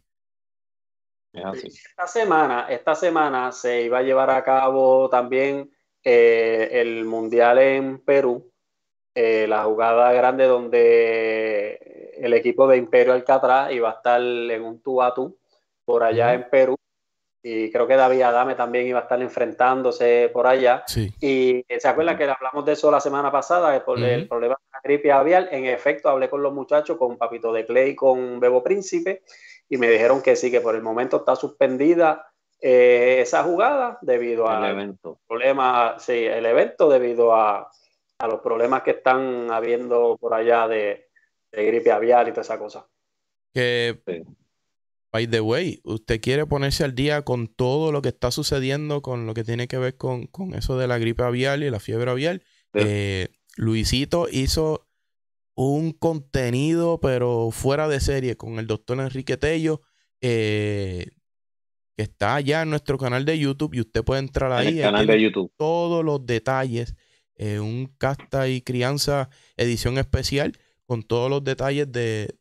Speaker 2: Esta
Speaker 1: semana, esta semana se iba a llevar a cabo también el Mundial en Perú, eh, la jugada grande donde el equipo de Imperio Alcatraz iba a estar en un tú a tú por allá en Perú. Y creo que David Adame también iba a estar enfrentándose por allá. Y eh, se acuerdan que hablamos de eso la semana pasada, eh, por el problema de la gripe avial, En efecto, hablé con los muchachos, con Papito de Clay, con Bebo Príncipe, y me dijeron que sí, que por el momento está suspendida esa jugada debido al evento. problema, sí, el evento debido a a los problemas que están habiendo por allá de, gripe aviar y toda esa cosa.
Speaker 2: Que, by the way, usted quiere ponerse al día con todo lo que está sucediendo, con lo que tiene que ver con, con eso de la gripe aviar y la fiebre aviar. Eh, Luisito hizo un contenido, pero fuera de serie, con el doctor Enrique Tello, eh, que está allá en nuestro canal de YouTube y usted puede entrar ahí. En de YouTube. Todos los detalles eh, un casta y crianza edición especial con todos los detalles de,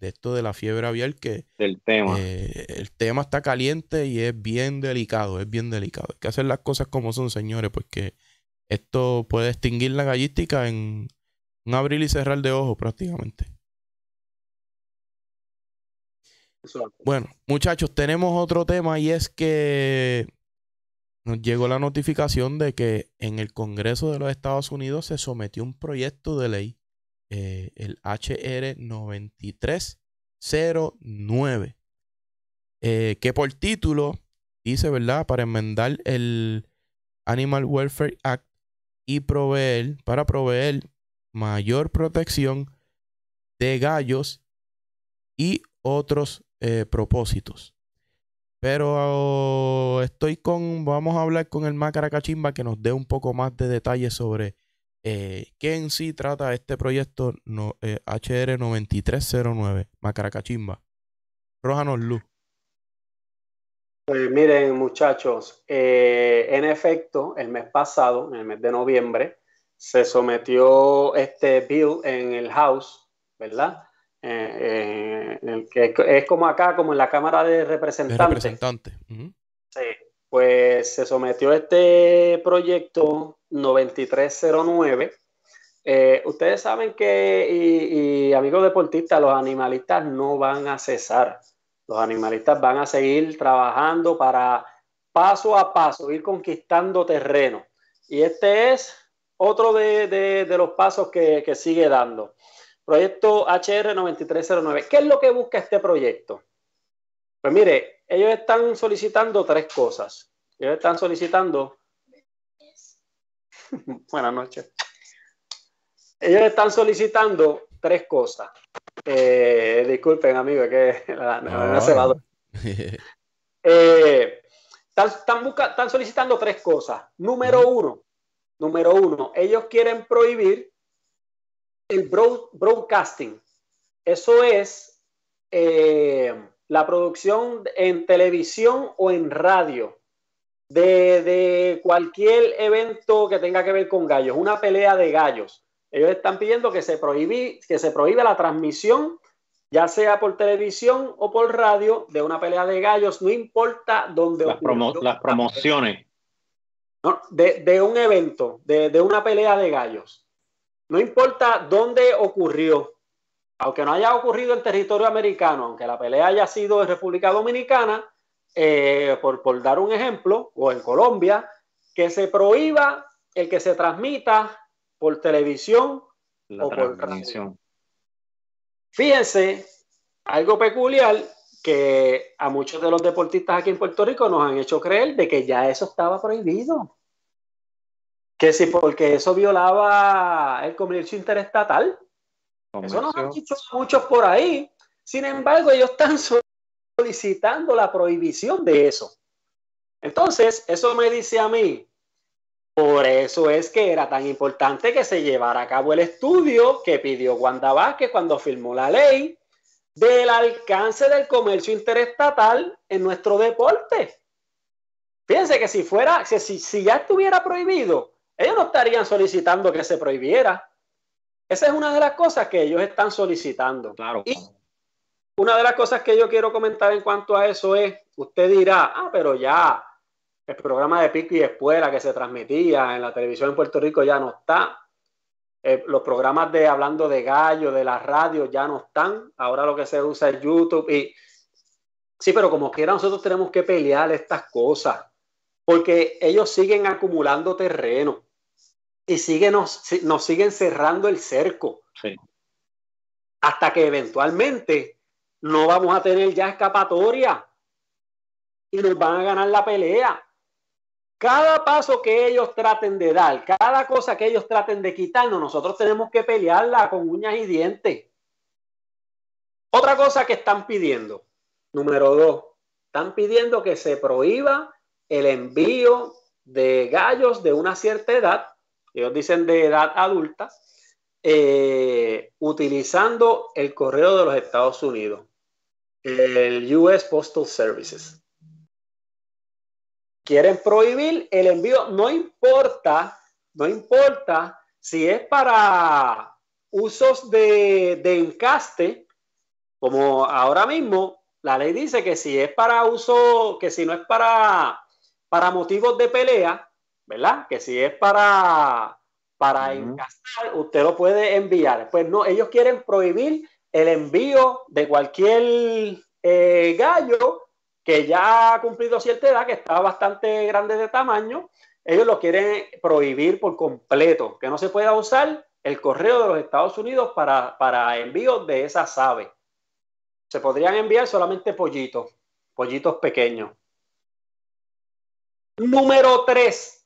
Speaker 2: esto de la fiebre aviar que el tema. Eh, el tema está caliente y es bien delicado, es bien delicado. Hay que hacer las cosas como son, señores, porque esto puede extinguir la gallística en un abrir y cerrar de ojos prácticamente. Bueno, muchachos, tenemos otro tema y es que nos llegó la notificación de que en el Congreso de los Estados Unidos se sometió un proyecto de ley, eh, el HR 9309, eh, que por título dice, ¿verdad?, para enmendar el Animal Welfare Act y proveer, para proveer mayor protección de gallos y otros eh, propósitos. Pero oh, estoy con, vamos a hablar con el Macaracachimba que nos dé un poco más de detalles sobre eh, qué en sí trata este proyecto no, HR9309, eh, Macaracachimba. Cachimba. Rójanos luz.
Speaker 1: Pues miren, muchachos, eh, en efecto, el mes pasado, en el mes de noviembre, se sometió este bill en el House, ¿verdad? Eh, eh, que es como acá, como en la Cámara de Representantes. Sí, pues se sometió este proyecto 9309. Eh, ustedes saben que, y, amigos deportistas, los animalistas no van a cesar. Los animalistas van a seguir trabajando para paso a paso ir conquistando terreno. Y este es otro de, los pasos que, que sigue dando. Proyecto HR9309. ¿Qué es lo que busca este proyecto? Pues mire, ellos están solicitando tres cosas. Ellos están solicitando... [LAUGHS] Buenas noches. Ellos están solicitando tres cosas. Eh, disculpen, amigo, que me se va. Eh, están solicitando tres cosas. Número uno, número uno, ellos quieren prohibir el broadcasting. Eso es eh, la producción en televisión o en radio de, cualquier evento que tenga que ver con gallos, una pelea de gallos. Ellos están pidiendo que se, prohíbe, que se prohíba la transmisión, ya sea por televisión o por radio, de una pelea de gallos, no importa dónde. Las,
Speaker 3: las promociones.
Speaker 1: de, un evento, de una pelea de gallos. No importa dónde ocurrió, aunque no haya ocurrido en territorio americano, aunque la pelea haya sido en República Dominicana, eh, por, dar un ejemplo, o en Colombia, que se prohíba el que se transmita por televisión o por transmisión. Fíjense, algo peculiar que a muchos de los deportistas aquí en Puerto Rico nos han hecho creer de que ya eso estaba prohibido. Que sí porque eso violaba el comercio interestatal. Eso nos han dicho muchos por ahí. Sin embargo, ellos están solicitando la prohibición de eso. Entonces, eso me dice a mí, por eso es que era tan importante que se llevara a cabo el estudio que pidió Wanda Vázquez cuando firmó la ley del alcance del comercio interestatal en nuestro deporte. Fíjense que si fuera, si ya estuviera prohibido, ellos no estarían solicitando que se prohibiera. Esa es una de las cosas que ellos están solicitando. Claro. Y una de las cosas que yo quiero comentar en cuanto a eso es, usted dirá, ah, pero ya el programa de Pico y Espuela que se transmitía en la televisión en Puerto Rico ya no está. Eh, los programas de Hablando de Gallo, de la radio, ya no están. Ahora lo que se usa es YouTube. Y sí, pero como quiera, nosotros tenemos que pelear estas cosas. Porque ellos siguen acumulando terreno y sigue nos, siguen cerrando el cerco. Hasta que eventualmente no vamos a tener ya escapatoria y nos van a ganar la pelea. Cada paso que ellos traten de dar, cada cosa que ellos traten de quitarnos, nosotros tenemos que pelearla con uñas y dientes. Otra cosa que están pidiendo, número dos, están pidiendo que se prohíba el envío de gallos de una cierta edad ellos dicen de edad adulta, eh, utilizando el correo de los Estados Unidos, el US Postal Services. Quieren prohibir el envío, no importa, no importa si es para usos de, de encaste, como ahora mismo la ley dice que si es para uso, que si no es para, para motivos de pelea, ¿verdad? Que si es para, para usted lo puede enviar. Pues no, ellos quieren prohibir el envío de cualquier eh, gallo que ya ha cumplido cierta edad, que está bastante grande de tamaño. Ellos lo quieren prohibir por completo, que no se pueda usar el correo de los Estados Unidos para, para envíos de esas aves. Se podrían enviar solamente pollitos, pollitos pequeños. Número 3,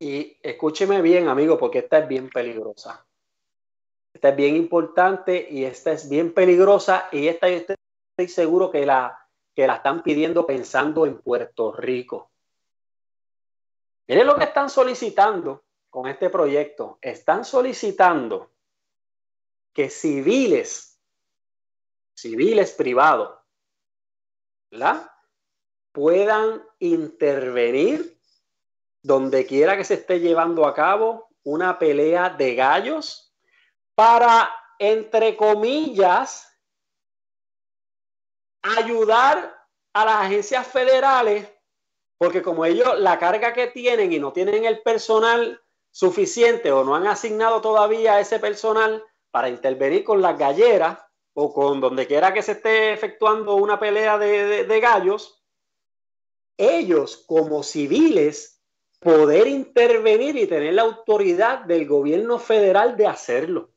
Speaker 1: y escúcheme bien, amigo, porque esta es bien peligrosa. Esta es bien importante y esta es bien peligrosa y esta estoy seguro que la, que la están pidiendo pensando en Puerto Rico. Miren lo que están solicitando con este proyecto. Están solicitando que civiles, civiles privados, ¿la? puedan intervenir donde quiera que se esté llevando a cabo una pelea de gallos para, entre comillas, ayudar a las agencias federales, porque como ellos la carga que tienen y no tienen el personal suficiente o no han asignado todavía ese personal para intervenir con las galleras o con donde quiera que se esté efectuando una pelea de, de gallos, ellos como civiles poder intervenir y tener la autoridad del gobierno federal de hacerlo.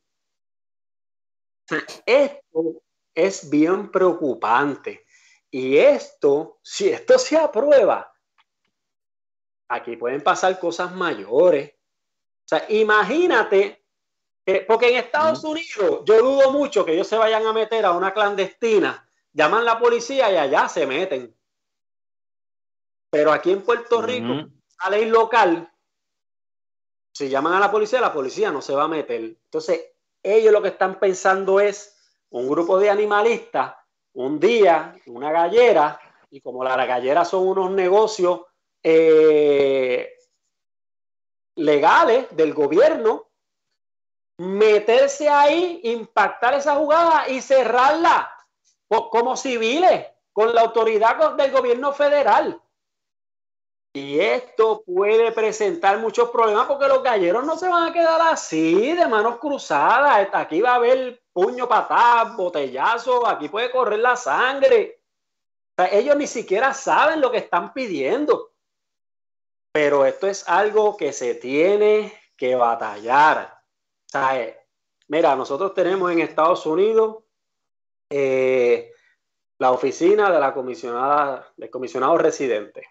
Speaker 1: Esto es bien preocupante. Y esto, si esto se aprueba, aquí pueden pasar cosas mayores. O sea, imagínate, que, porque en Estados Unidos yo dudo mucho que ellos se vayan a meter a una clandestina, llaman a la policía y allá se meten. Pero aquí en Puerto Rico, ley local, si llaman a la policía, la policía no se va a meter. Entonces, ellos lo que están pensando es un grupo de animalistas, un día, una gallera, y como las galleras son unos negocios eh, legales del gobierno, meterse ahí, impactar esa jugada y cerrarla pues, como civiles, con la autoridad del gobierno federal. Y esto puede presentar muchos problemas porque los galleros no se van a quedar así, de manos cruzadas. Aquí va a haber puño, patada, botellazo, aquí puede correr la sangre. ellos ni siquiera saben lo que están pidiendo. Pero esto es algo que se tiene que batallar. Eh, mira, nosotros tenemos en Estados Unidos eh, la oficina de la comisionada, del comisionado residente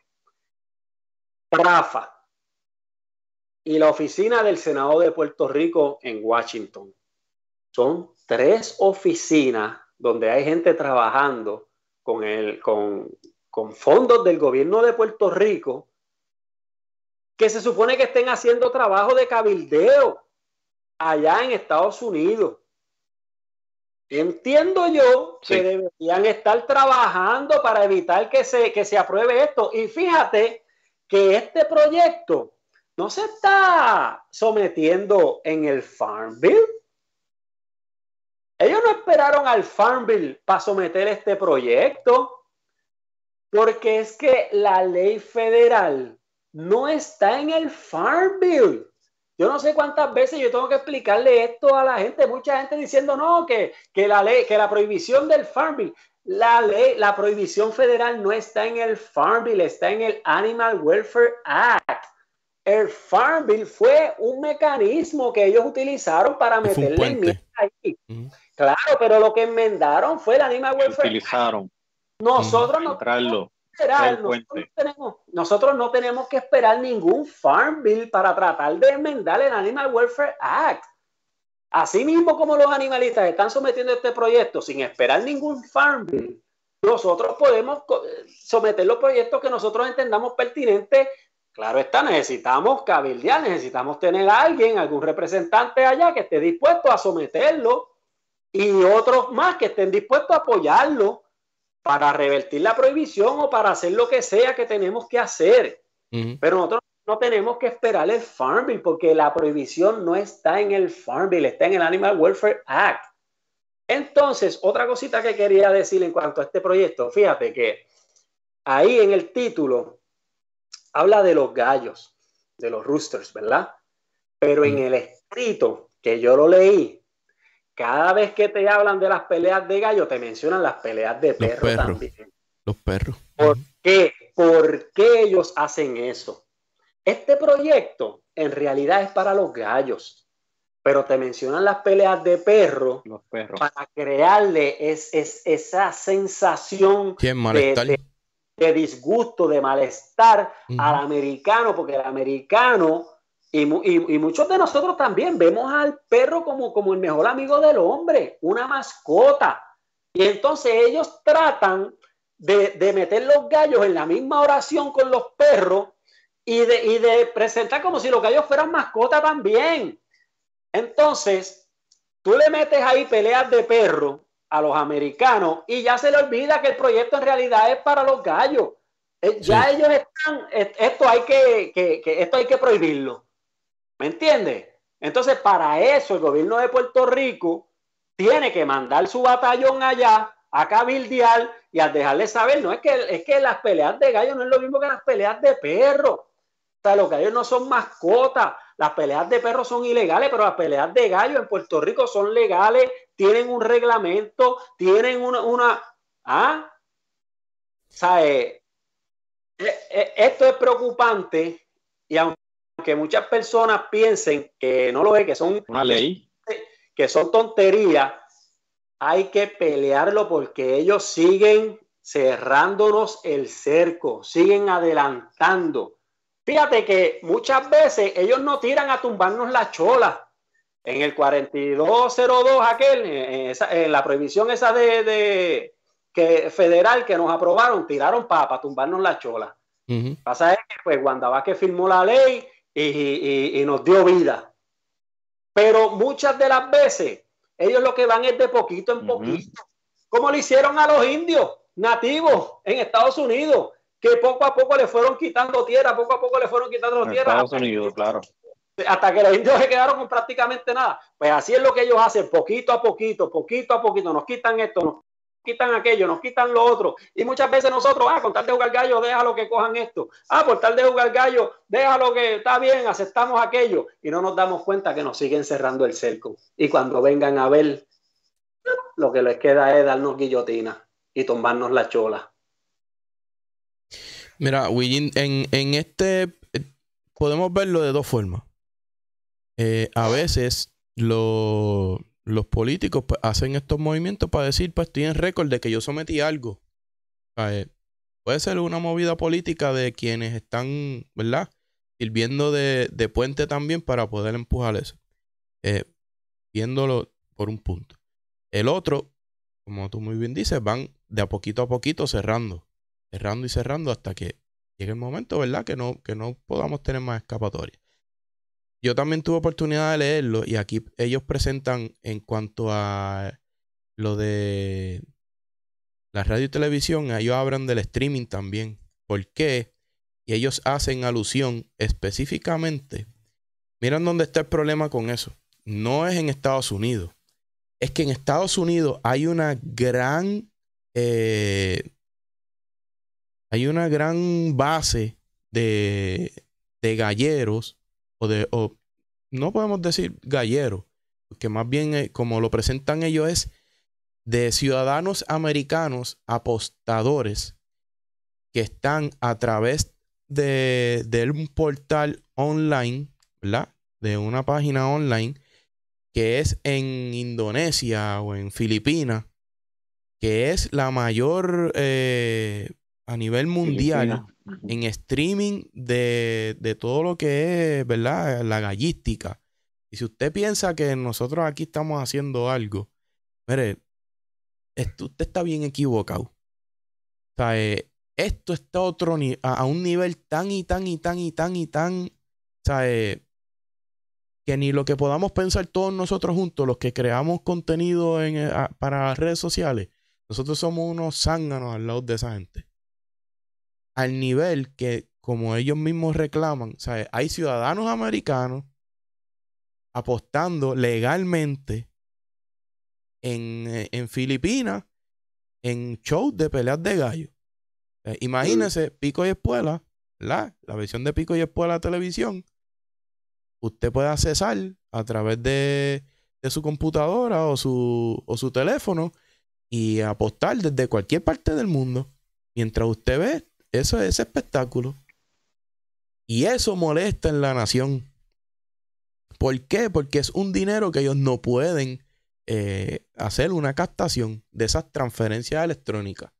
Speaker 1: Rafa y la oficina del Senado de Puerto Rico en Washington. Son tres oficinas donde hay gente trabajando con, el, con, con fondos del gobierno de Puerto Rico que se supone que estén haciendo trabajo de cabildeo allá en Estados Unidos. Entiendo yo que deberían estar trabajando para evitar que se, que se apruebe esto. Y fíjate que este proyecto no se está sometiendo en el Farm Bill. Ellos no esperaron al Farm Bill para someter este proyecto, porque es que la ley federal no está en el Farm Bill. Yo no sé cuántas veces yo tengo que explicarle esto a la gente, mucha gente diciendo no, que, que la ley, que la prohibición del Farm Bill. La ley, la prohibición federal no está en el Farm Bill, está en el Animal Welfare Act. El Farm Bill fue un mecanismo que ellos utilizaron para meterle en ahí. Claro, pero lo que enmendaron fue el Animal Welfare
Speaker 3: Act. Nosotros
Speaker 1: nosotros, no tenemos que esperar ningún Farm Bill para tratar de enmendar el Animal Welfare Act. Asimismo mismo como los animalistas están sometiendo este proyecto sin esperar ningún farm nosotros podemos someter los proyectos que nosotros entendamos pertinentes. Claro está, necesitamos cabildear, necesitamos tener a alguien, algún representante allá que esté dispuesto a someterlo y otros más que estén dispuestos a apoyarlo para revertir la prohibición o para hacer lo que sea que tenemos que hacer. Pero nosotros tenemos que esperar el Farm Bill porque la prohibición no está en el Farm Bill, está en el Animal Welfare Act. Entonces, otra cosita que quería decir en cuanto a este proyecto, fíjate que ahí en el título habla de los gallos, de los roosters, ¿verdad? Pero en el escrito que yo lo leí, cada vez que te hablan de las peleas de gallo, te mencionan las peleas de perro, perros. también. Los perros. ¿Por qué? ¿Por qué ellos hacen eso? Este proyecto en realidad es para los gallos, pero te mencionan las peleas de perro perros. para crearle es, esa sensación
Speaker 2: de,
Speaker 1: disgusto, de malestar al americano, porque el americano y, muchos de nosotros también vemos al perro como, como el mejor amigo del hombre, una mascota. Y entonces ellos tratan de, de meter los gallos en la misma oración con los perros y de, y de presentar como si los gallos fueran mascotas también. Entonces, tú le metes ahí peleas de perro a los americanos y ya se le olvida que el proyecto en realidad es para los gallos. Eh, ya ellos están, esto hay que, esto hay que prohibirlo. ¿Me entiendes? Entonces, para eso el gobierno de Puerto Rico tiene que mandar su batallón allá a cabildear y a dejarle saber, no es que, es que las peleas de gallo no es lo mismo que las peleas de perro sea, los que no son mascotas. Las peleas de perros son ilegales, pero las peleas de gallos en Puerto Rico son legales, tienen un reglamento, tienen una. ¿ah? O eh, eh, eh, esto es preocupante y aunque muchas personas piensen que no lo es, que son. Una ley. Que son tonterías, hay que pelearlo porque ellos siguen cerrándonos el cerco, siguen adelantando. Fíjate que muchas veces ellos no tiran a tumbarnos la chola. En el 4202 aquel, en, la prohibición esa de, que federal que nos aprobaron, tiraron para tumbarnos la chola. Pasa es que pues que firmó la ley y, nos dio vida. Pero muchas de las veces ellos lo que van es de poquito en poquito, como le hicieron a los indios nativos en Estados Unidos que poco a poco le fueron quitando tierra, poco a poco le fueron quitando tierra. claro. Hasta que los indios se quedaron con prácticamente nada. Pues así es lo que ellos hacen, poquito a poquito, poquito a poquito. Nos quitan esto, nos quitan aquello, nos quitan lo otro. Y muchas veces nosotros, ah, con tal de jugar gallo, déjalo que cojan esto. Ah, por tal de jugar gallo, déjalo que está bien, aceptamos aquello. Y no nos damos cuenta que nos siguen cerrando el cerco. Y cuando vengan a ver, lo que les queda es darnos guillotina y tomarnos la chola.
Speaker 2: Mira, en, este eh, podemos verlo de dos formas. Eh, a veces los políticos pues, hacen estos movimientos para decir, pues estoy en récord de que yo sometí algo. Ah, eh, puede ser una movida política de quienes están, ¿verdad? Sirviendo de, de puente también para poder empujar eso. viéndolo por un punto. El otro, como tú muy bien dices, van de a poquito a poquito cerrando cerrando y cerrando hasta que llegue el momento, ¿verdad? Que no, que no podamos tener más escapatoria. Yo también tuve oportunidad de leerlo y aquí ellos presentan en cuanto a lo de la radio y televisión, ellos hablan del streaming también. ¿Por qué? Y ellos hacen alusión específicamente. Miren dónde está el problema con eso. No es en Estados Unidos. Es que en Estados Unidos hay una gran eh, hay una gran base de, galleros, o de, no podemos decir galleros, que más bien eh, como lo presentan ellos es de ciudadanos americanos apostadores que están a través de, un portal online, De una página online que es en Indonesia o en Filipinas, que es la mayor eh, a nivel mundial en streaming de, todo lo que es, ¿verdad? La gallística. Y si usted piensa que nosotros aquí estamos haciendo algo, mire, usted está bien equivocado. O sea, eh, esto está otro a, a, un nivel tan y tan y tan y tan y tan. O sea, eh, que ni lo que podamos pensar todos nosotros juntos, los que creamos contenido eh, para redes sociales, nosotros somos unos zánganos al lado de esa gente al nivel que, como ellos mismos reclaman, hay ciudadanos americanos apostando legalmente en, eh, Filipinas en shows de peleas de gallo. imagínense Pico y Espuela, la la versión de Pico y Espuela televisión. Usted puede accesar a través de, su computadora o o su teléfono y apostar desde cualquier parte del mundo mientras usted ve eso es espectáculo. Y eso molesta en la nación. ¿Por qué? Porque es un dinero que ellos no pueden eh, hacer una captación de esas transferencias electrónicas.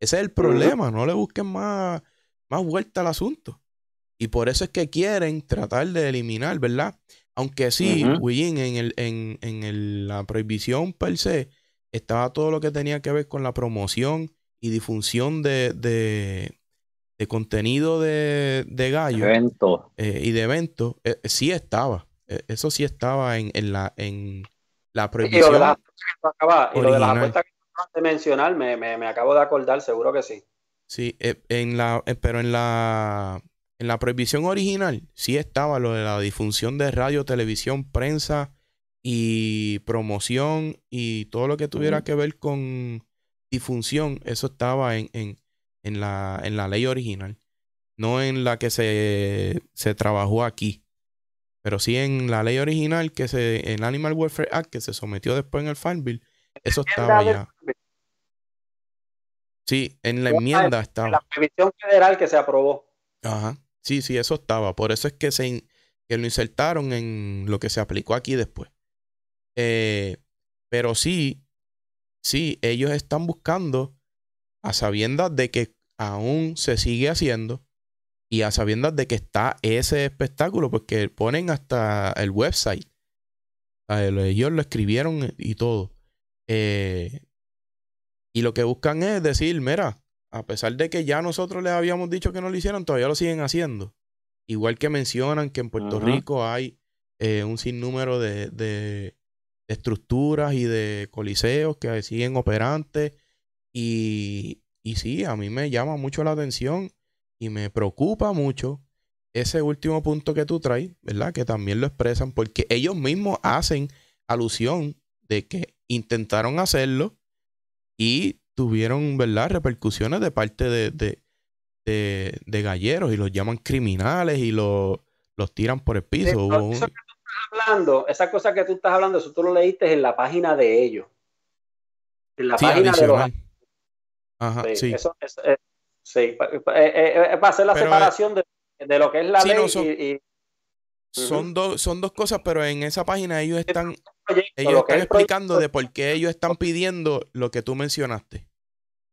Speaker 2: Ese es el problema, no le busquen más, más vuelta al asunto. Y por eso es que quieren tratar de eliminar, ¿verdad? Aunque sí, uh en, en, la prohibición per se estaba todo lo que tenía que ver con la promoción y difusión de, contenido de, gallo eh, y de eventos, si eh, eh, sí estaba. eso sí estaba en, en la, en la prohibición.
Speaker 1: de mencionar, me, me, acabo de acordar, seguro que sí.
Speaker 2: Sí, en la, pero en la, en la prohibición original sí estaba lo de la difusión de radio, televisión, prensa y promoción y todo lo que tuviera que ver con difusión, eso estaba en, en la, en la ley original, no en la que se, se trabajó aquí pero sí en la ley original que se en Animal Welfare Act que se sometió después en el Farm Bill, eso estaba ya. Sí, en la enmienda estaba. En la
Speaker 1: previsión federal que se aprobó.
Speaker 2: Ajá. Sí, sí, eso estaba. Por eso es que se que lo insertaron en lo que se aplicó aquí después. Eh, pero sí, sí, ellos están buscando a sabiendas de que aún se sigue haciendo y a sabiendas de que está ese espectáculo, porque ponen hasta el website. Ellos lo escribieron y todo. Eh, y lo que buscan es decir, mira, a pesar de que ya nosotros les habíamos dicho que no lo hicieron, todavía lo siguen haciendo. Igual que mencionan que en Puerto Rico hay eh, un sinnúmero de, de, estructuras y de coliseos que siguen operantes y, y sí, a mí me llama mucho la atención y me preocupa mucho ese último punto que tú traes, ¿verdad? Que también lo expresan porque ellos mismos hacen alusión de que intentaron hacerlo y tuvieron, ¿verdad? Repercusiones de parte de, de, galleros y los llaman criminales y los, los tiran por el piso. que tú estás
Speaker 1: hablando, esa cosa que tú estás hablando, eso tú lo leíste en la página de ellos. En la página Ajá, sí. sí. Eh, eh, eh, va a ser la separación de, lo que es la ley son, y,
Speaker 2: Son, dos, son dos cosas, pero en esa página ellos este están, ellos explicando de por qué ellos están pidiendo lo que tú mencionaste.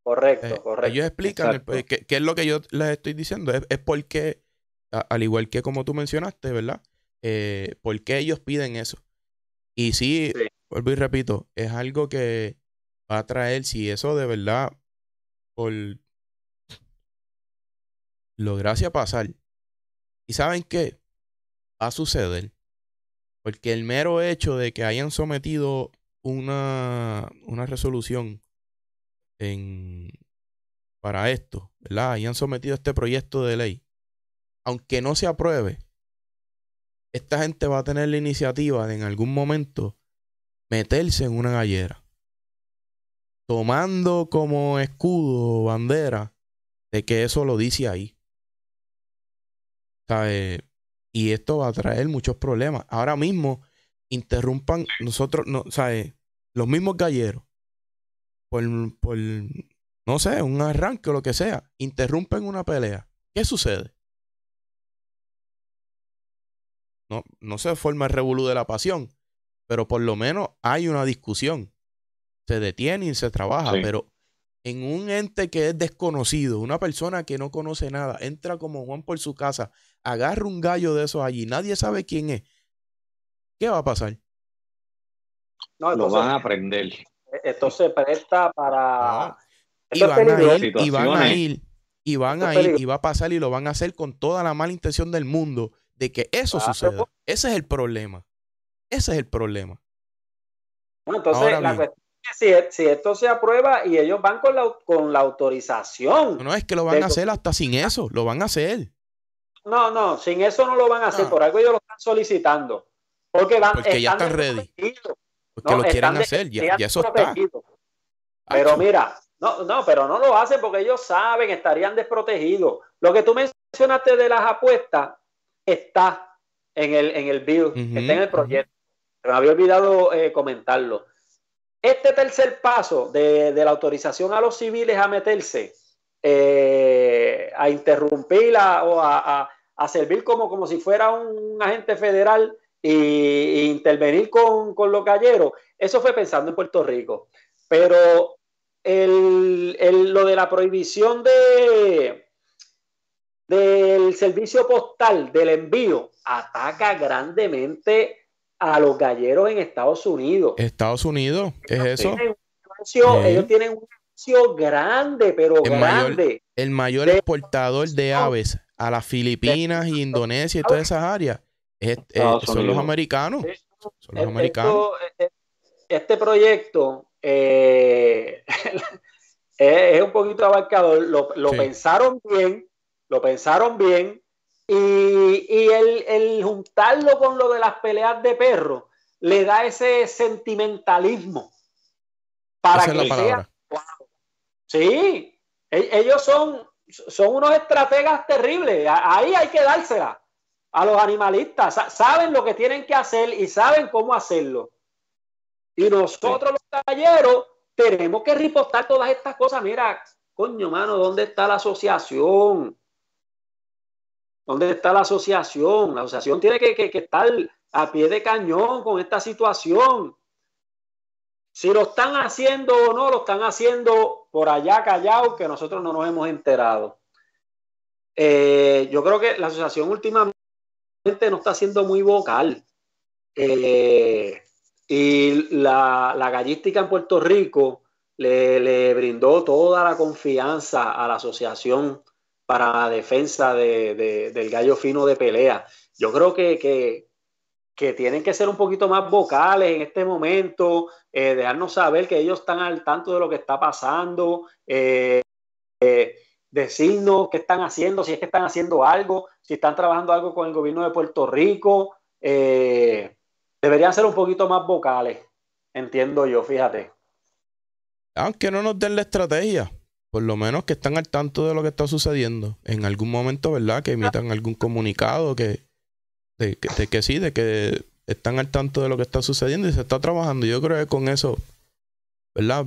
Speaker 1: Correcto, correcto. Ellos explican qué,
Speaker 2: es lo que yo les estoy diciendo. Es, es porque, al igual que como tú mencionaste, ¿verdad? Eh, ¿Por qué ellos piden eso? Y sí, vuelvo y repito, es algo que va a traer, si eso de verdad por lograrse a pasar. ¿Y saben qué? Va a suceder. Porque el mero hecho de que hayan sometido una, una resolución en, para esto, ¿verdad? Hayan sometido este proyecto de ley. Aunque no se apruebe, esta gente va a tener la iniciativa de en algún momento meterse en una gallera tomando como escudo, o bandera, de que eso lo dice ahí. Y esto va a traer muchos problemas. Ahora mismo, interrumpan nosotros, no, ¿sabe? los mismos galleros, por, no sé, un arranque o lo que sea, interrumpen una pelea. ¿Qué sucede? No, no se forma el revolú de la pasión, pero por lo menos hay una discusión se detiene y se trabaja, pero en un ente que es desconocido, una persona que no conoce nada, entra como Juan por su casa, agarra un gallo de esos allí, nadie sabe quién es. ¿Qué va a pasar?
Speaker 1: No,
Speaker 3: lo van a aprender. Eh,
Speaker 1: esto se presta para... Ah,
Speaker 2: y, van a ir, y van a ir, y a ir, y va a pasar y lo van a hacer con toda la mala intención del mundo de que eso suceda. Ese es el problema. Ese es el problema.
Speaker 1: Bueno, entonces, la e, si, esto se aprueba y ellos van con la, con la autorización.
Speaker 2: No, es que lo van a hacer hasta sin eso, lo van a hacer.
Speaker 1: No, no, sin eso no lo van a hacer, ah. por algo ellos lo están solicitando. Porque, van, están ya están
Speaker 2: Porque lo quieren hacer, ya, eso está. Pero mira,
Speaker 1: no, no, pero no lo hacen porque ellos saben, estarían desprotegidos. Lo que tú mencionaste de las apuestas está en el, en el bill, está en el proyecto. Me había olvidado eh, comentarlo. Este tercer paso de, la autorización a los civiles a meterse, eh, a interrumpir a, o a, servir como, como si fuera un, agente federal e, intervenir con, con los galleros, eso fue pensando en Puerto Rico. Pero lo de la prohibición de del servicio postal, del envío, ataca grandemente a los galleros en Estados Unidos.
Speaker 2: Estados Unidos, es eso.
Speaker 1: ellos tienen un negocio grande, pero el grande. Mayor,
Speaker 2: el mayor exportador de aves a las Filipinas, y Indonesia y todas esas áreas eh, son los americanos. Este americanos.
Speaker 1: Este, este proyecto eh, [LAUGHS] es, un poquito abarcador. Lo, pensaron bien, lo pensaron bien, y, el, juntarlo con lo de las peleas de perro le da ese sentimentalismo
Speaker 3: para que sea.
Speaker 1: Sí, e, ellos son, son unos estrategas terribles. Ahí hay que dársela a los animalistas. Saben lo que tienen que hacer y saben cómo hacerlo. Y nosotros, los caballeros, tenemos que reportar todas estas cosas. Mira, coño, mano, ¿dónde está la asociación? ¿Dónde está la asociación? La asociación tiene que, estar a pie de cañón con esta situación. Si lo están haciendo o no, lo están haciendo por allá callado, que nosotros no nos hemos enterado. Eh, yo creo que la asociación últimamente no está siendo muy vocal. Eh, y la, gallística en Puerto Rico le, le, brindó toda la confianza a la asociación para la defensa del gallo fino de pelea. Yo creo que, tienen que ser un poquito más vocales en este momento, eh, dejarnos saber que ellos están al tanto de lo que está pasando, eh, eh, decirnos qué están haciendo, si es que están haciendo algo, si están trabajando algo con el gobierno de Puerto Rico. deberían ser un poquito más vocales, entiendo yo, fíjate.
Speaker 2: Aunque no nos den la estrategia por lo menos que están al tanto de lo que está sucediendo. En algún momento, ¿verdad? Que ah. emitan algún comunicado, que, de, que, sí, de que están al tanto de lo que está sucediendo y se está trabajando. Yo creo que con eso, ¿verdad?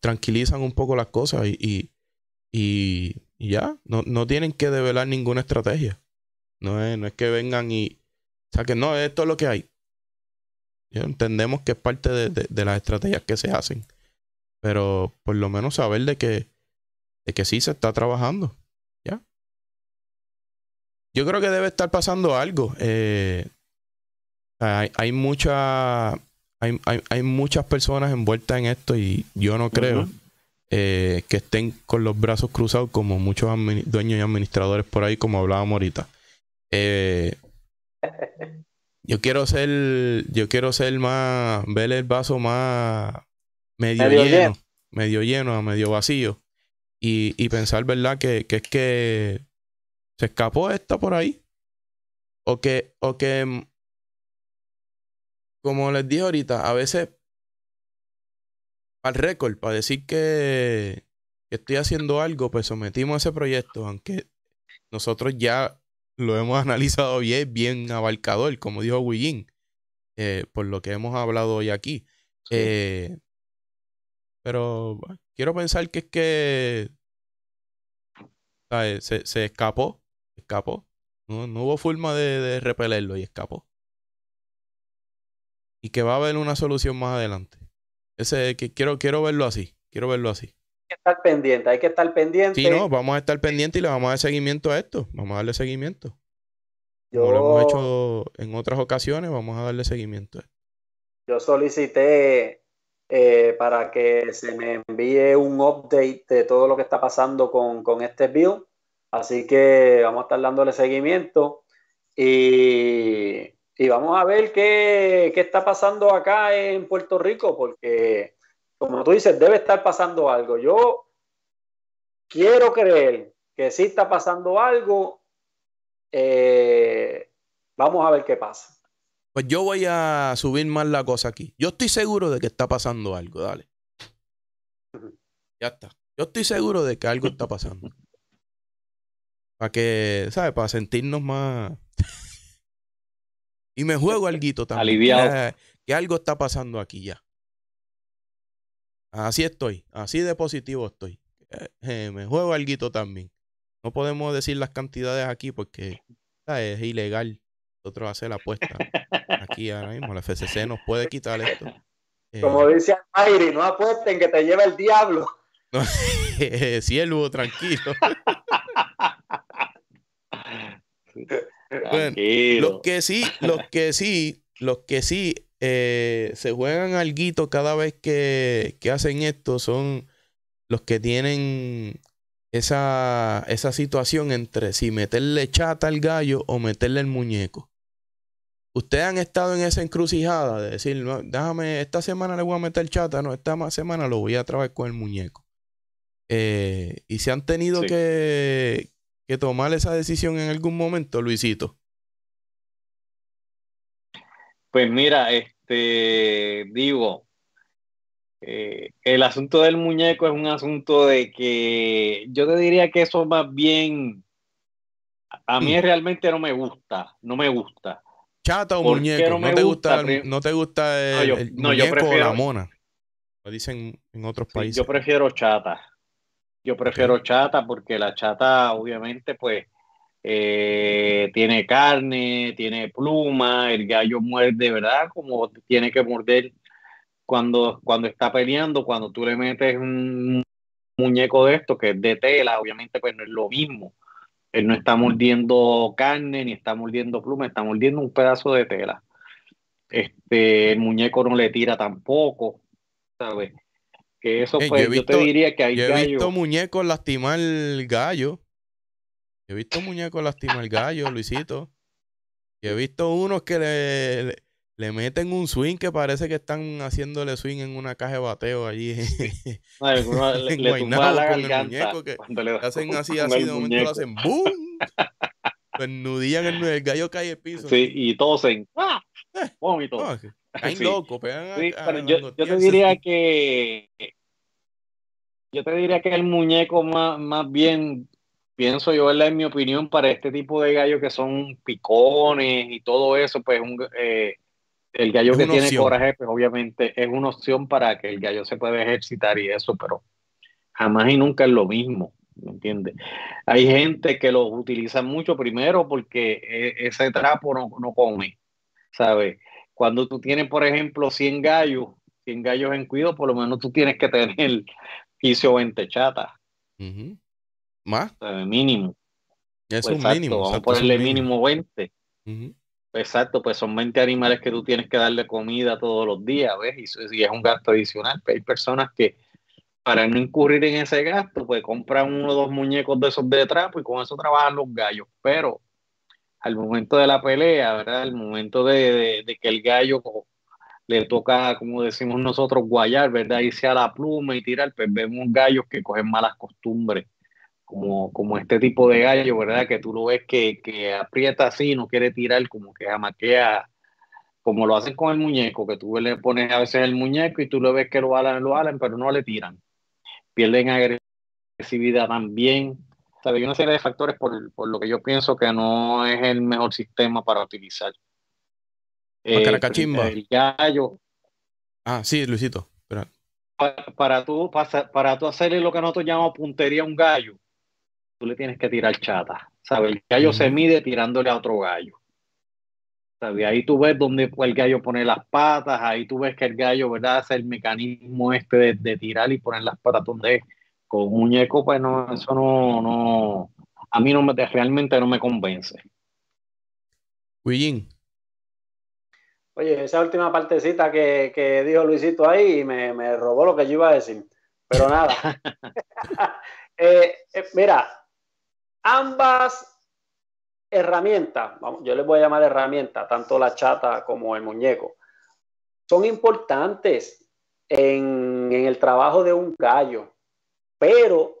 Speaker 2: Tranquilizan un poco las cosas y, y, ya, no, no tienen que develar ninguna estrategia. No es, no es que vengan y o sea que no, esto es lo que hay. Entendemos que es parte de, de, las estrategias que se hacen. Pero por lo menos saber de que de que sí se está trabajando. ¿Ya? Yo creo que debe estar pasando algo. Eh, hay, hay, muchas personas envueltas en esto y yo no creo eh, que estén con los brazos cruzados como muchos dueños y administradores por ahí, como hablábamos ahorita. Eh, [LAUGHS] yo quiero ser, yo quiero ser más, ver el vaso más medio, lleno, medio lleno a medio vacío. Y, pensar, ¿verdad? Que, que, es que se escapó esta por ahí. O que, o que, mm, como les dije ahorita, a veces al récord, para decir que, estoy haciendo algo, pues sometimos ese proyecto, aunque nosotros ya lo hemos [LAUGHS] analizado bien, bien abarcador, como dijo Wigin, eh, por lo que hemos hablado hoy aquí. Eh, pero quiero pensar que es que Se, se, escapó. Escapó. No, no hubo forma de, de, repelerlo y escapó. Y que va a haber una solución más adelante. Ese que quiero, quiero verlo así. Quiero verlo así. Hay
Speaker 1: que estar pendiente, hay que estar pendiente. Sí, no,
Speaker 2: vamos a estar pendiente y le vamos a dar seguimiento a esto. Vamos a darle seguimiento. lo hemos hecho en otras ocasiones, vamos a darle seguimiento a esto.
Speaker 1: Yo solicité eh, para que se me envíe un update de todo lo que está pasando con, este build. Así que vamos a estar dándole seguimiento y, vamos a ver qué, está pasando acá en Puerto Rico, porque como tú dices, debe estar pasando algo. Yo quiero creer que sí está pasando algo. Eh, vamos a ver qué pasa.
Speaker 2: Pues yo voy a subir más la cosa aquí. Yo estoy seguro de que está pasando algo, dale. Ya está. Yo estoy seguro de que algo está pasando. Para que, ¿sabes? Para sentirnos más. y me juego algo también. Aliviado. Que, algo está pasando aquí ya. Así estoy. Así de positivo estoy. Eh, eh, me juego guito también. No podemos decir las cantidades aquí porque ¿sabes? es ilegal. Nosotros hacer la apuesta aquí ahora mismo. La FCC nos puede quitar esto. [LAUGHS] Eh, Como
Speaker 1: dice aire no apuesten que te lleva el diablo.
Speaker 2: [LAUGHS] cielo, hubo tranquilo. los que sí, los que sí, los que sí eh, se juegan al guito cada vez que, que, hacen esto son los que tienen esa, esa situación entre si meterle chata al gallo o meterle el muñeco. Ustedes han estado en esa encrucijada de decir, déjame, esta semana le voy a meter chata, no, esta semana lo voy a trabajar con el muñeco. Eh, y se han tenido que, tomar esa decisión en algún momento, Luisito.
Speaker 3: Pues mira, este, digo, eh, el asunto del muñeco es un asunto de que yo te diría que eso más bien, a mí mm. realmente no me gusta, no me gusta.
Speaker 2: Chata o muñeco. No, te gusta, el, no te muñeco la mona. Lo dicen en otros países.
Speaker 3: yo prefiero chata. Yo prefiero chata porque la chata, obviamente, pues eh, tiene carne, tiene pluma, el gallo muerde, ¿verdad? Como tiene que morder cuando, cuando está peleando, cuando tú le metes un muñeco de esto que es de tela, obviamente, pues no es lo mismo él eh, no está mordiendo carne, ni está mordiendo pluma, está mordiendo un pedazo de tela. Este, el muñeco no le tira tampoco, ¿sabes? Que eso eh, fue, yo, te diría que hay yo he visto
Speaker 2: muñecos lastimar el gallo. Yo he visto muñecos lastimar gallo, Luisito. Yo he visto unos que le le meten un swing que parece que están haciéndole swing en una caja de bateo allí. [LAUGHS] cuando le, hacen [LAUGHS] así, así, de momento lo hacen ¡boom! Desnudían el, el gallo cae el piso.
Speaker 3: Sí, y tosen. ¡Ah!
Speaker 2: Vómito. ¡Ay, [LAUGHS] loco!
Speaker 3: yo, te diría
Speaker 2: que yo
Speaker 3: te diría que el muñeco más, más bien pienso yo, en mi opinión, para este tipo de gallos que son picones y todo eso, pues un, eh, el gallo que tiene coraje, obviamente es una opción para que el gallo se pueda ejercitar y eso, pero jamás y nunca es lo mismo, ¿me entiendes? Hay gente que lo utiliza mucho primero porque e, ese trapo no, no come, ¿sabes? Cuando tú tienes, por ejemplo, 100 gallos, 100 gallos en cuido, por lo menos tú tienes que tener 15 o 20 chatas. Más. Mínimo.
Speaker 2: Es un mínimo. Vamos a ponerle mínimo.
Speaker 3: 20. Exacto, pues son 20 animales que tú tienes que darle comida todos los días, ¿ves? Y, es un gasto adicional. Pero pues hay personas que, para no incurrir en ese gasto, pues compran uno o dos muñecos de esos de trapo y con eso trabajan los gallos. Pero al momento de la pelea, ¿verdad? Al momento de, que el gallo le toca, como decimos nosotros, guayar, ¿verdad? Irse a la pluma y tirar, pues vemos gallos que cogen malas costumbres como, como este tipo de gallo, ¿verdad? Que tú lo ves que, aprieta así, no quiere tirar, como que jamaquea, como lo hacen con el muñeco, que tú le pones a veces el muñeco y tú lo ves que lo alan, lo pero no le tiran. Pierden agresividad también. Hay una serie de factores por, lo que yo pienso que no es el mejor sistema para utilizar.
Speaker 2: Eh, el
Speaker 3: gallo.
Speaker 2: Ah, sí, Luisito. Para,
Speaker 3: para, tú, para, para tú hacerle lo que nosotros llamamos puntería a un gallo, tú le tienes que tirar chata. ¿Sabes? El gallo se mide tirándole a otro gallo. ¿Sabes? Ahí tú ves dónde el gallo pone las patas, ahí tú ves que el gallo, ¿verdad? Hace el mecanismo este de, tirar y poner las patas donde Con muñeco, pues no, eso no, no, a mí no me, realmente no me convence.
Speaker 2: william
Speaker 1: Oye, esa última partecita que, dijo Luisito ahí me, robó lo que yo iba a decir. Pero nada. [LAUGHS] [LAUGHS] Eh, eh, mira, ambas herramientas, yo les voy a llamar herramientas, tanto la chata como el muñeco, son importantes en, el trabajo de un gallo, pero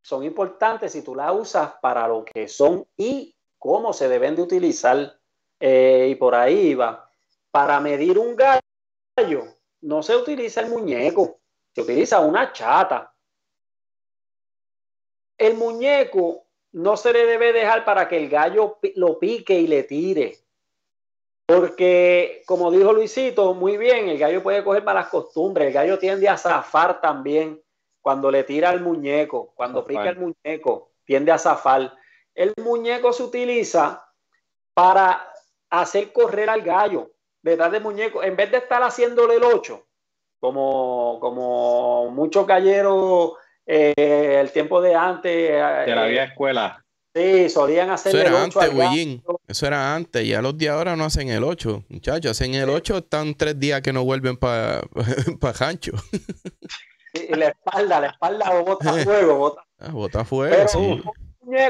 Speaker 1: son importantes si tú las usas para lo que son y cómo se deben de utilizar. Eh, y por ahí va. Para medir un gallo, no se utiliza el muñeco, se utiliza una chata. El muñeco no se le debe dejar para que el gallo lo pique y le tire. Porque, como dijo Luisito, muy bien, el gallo puede coger malas costumbres, el gallo tiende a zafar también cuando le tira al muñeco, cuando pique pica el muñeco, tiende a zafar. El muñeco se utiliza para hacer correr al gallo verdad de muñeco, en vez de estar haciéndole el ocho, como, como muchos galleros eh, el tiempo de antes. De la eh, escuela. Sí, solían hacer Eso era antes,
Speaker 2: Eso era antes. Ya los de ahora no hacen el 8. Muchachos, hacen el 8, están tres días que no vuelven para pa, Jancho. [LAUGHS]
Speaker 1: y la espalda, la espalda bota [LAUGHS]
Speaker 2: fuego. Bota, ah, bota fuego.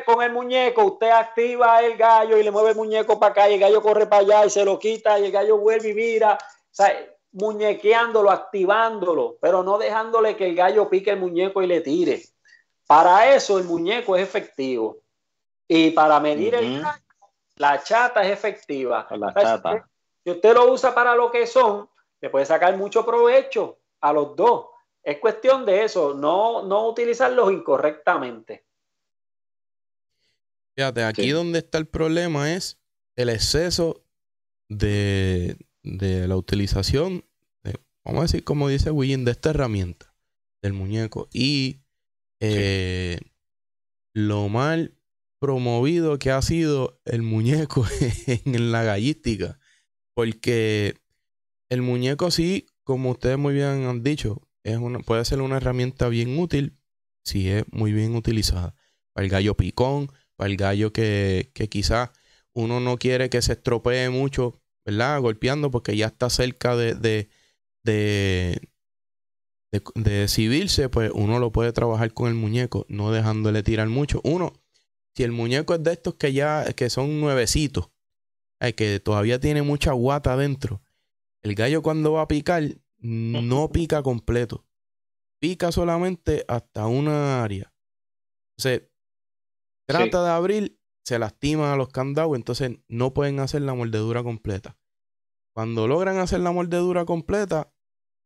Speaker 1: Con el muñeco, usted activa el gallo y le mueve el muñeco para acá y el gallo corre para allá y se lo quita y el gallo vuelve y mira. O muñequeándolo, activándolo, pero no dejándole que el gallo pique el muñeco y le tire. Para eso el muñeco es efectivo. Y para medir el la chata es efectiva. La chata. Si, usted, lo usa para lo que son, le puede sacar mucho provecho a los dos. Es cuestión de eso, no, no utilizarlos incorrectamente.
Speaker 2: Fíjate, aquí donde está el problema es el exceso de, de la utilización, vamos a decir, como dice William, de esta herramienta del muñeco y eh, lo mal promovido que ha sido el muñeco [LAUGHS] en la gallística. Porque el muñeco sí, como ustedes muy bien han dicho, es puede ser una herramienta bien útil si es muy bien utilizada. Para el gallo picón, para el gallo que, que quizás uno no quiere que se estropee mucho Golpeando porque ya está cerca de, de, de, de, pues uno lo puede trabajar con el muñeco, no dejándole tirar mucho. Uno, si el muñeco es de estos que ya, que son nuevecitos, hay eh, que todavía tiene mucha guata adentro, el gallo cuando va a picar, no pica completo. Pica solamente hasta una área. O trata de abrir se lastiman a los candados, entonces no pueden hacer la mordedura completa. Cuando logran hacer la mordedura completa,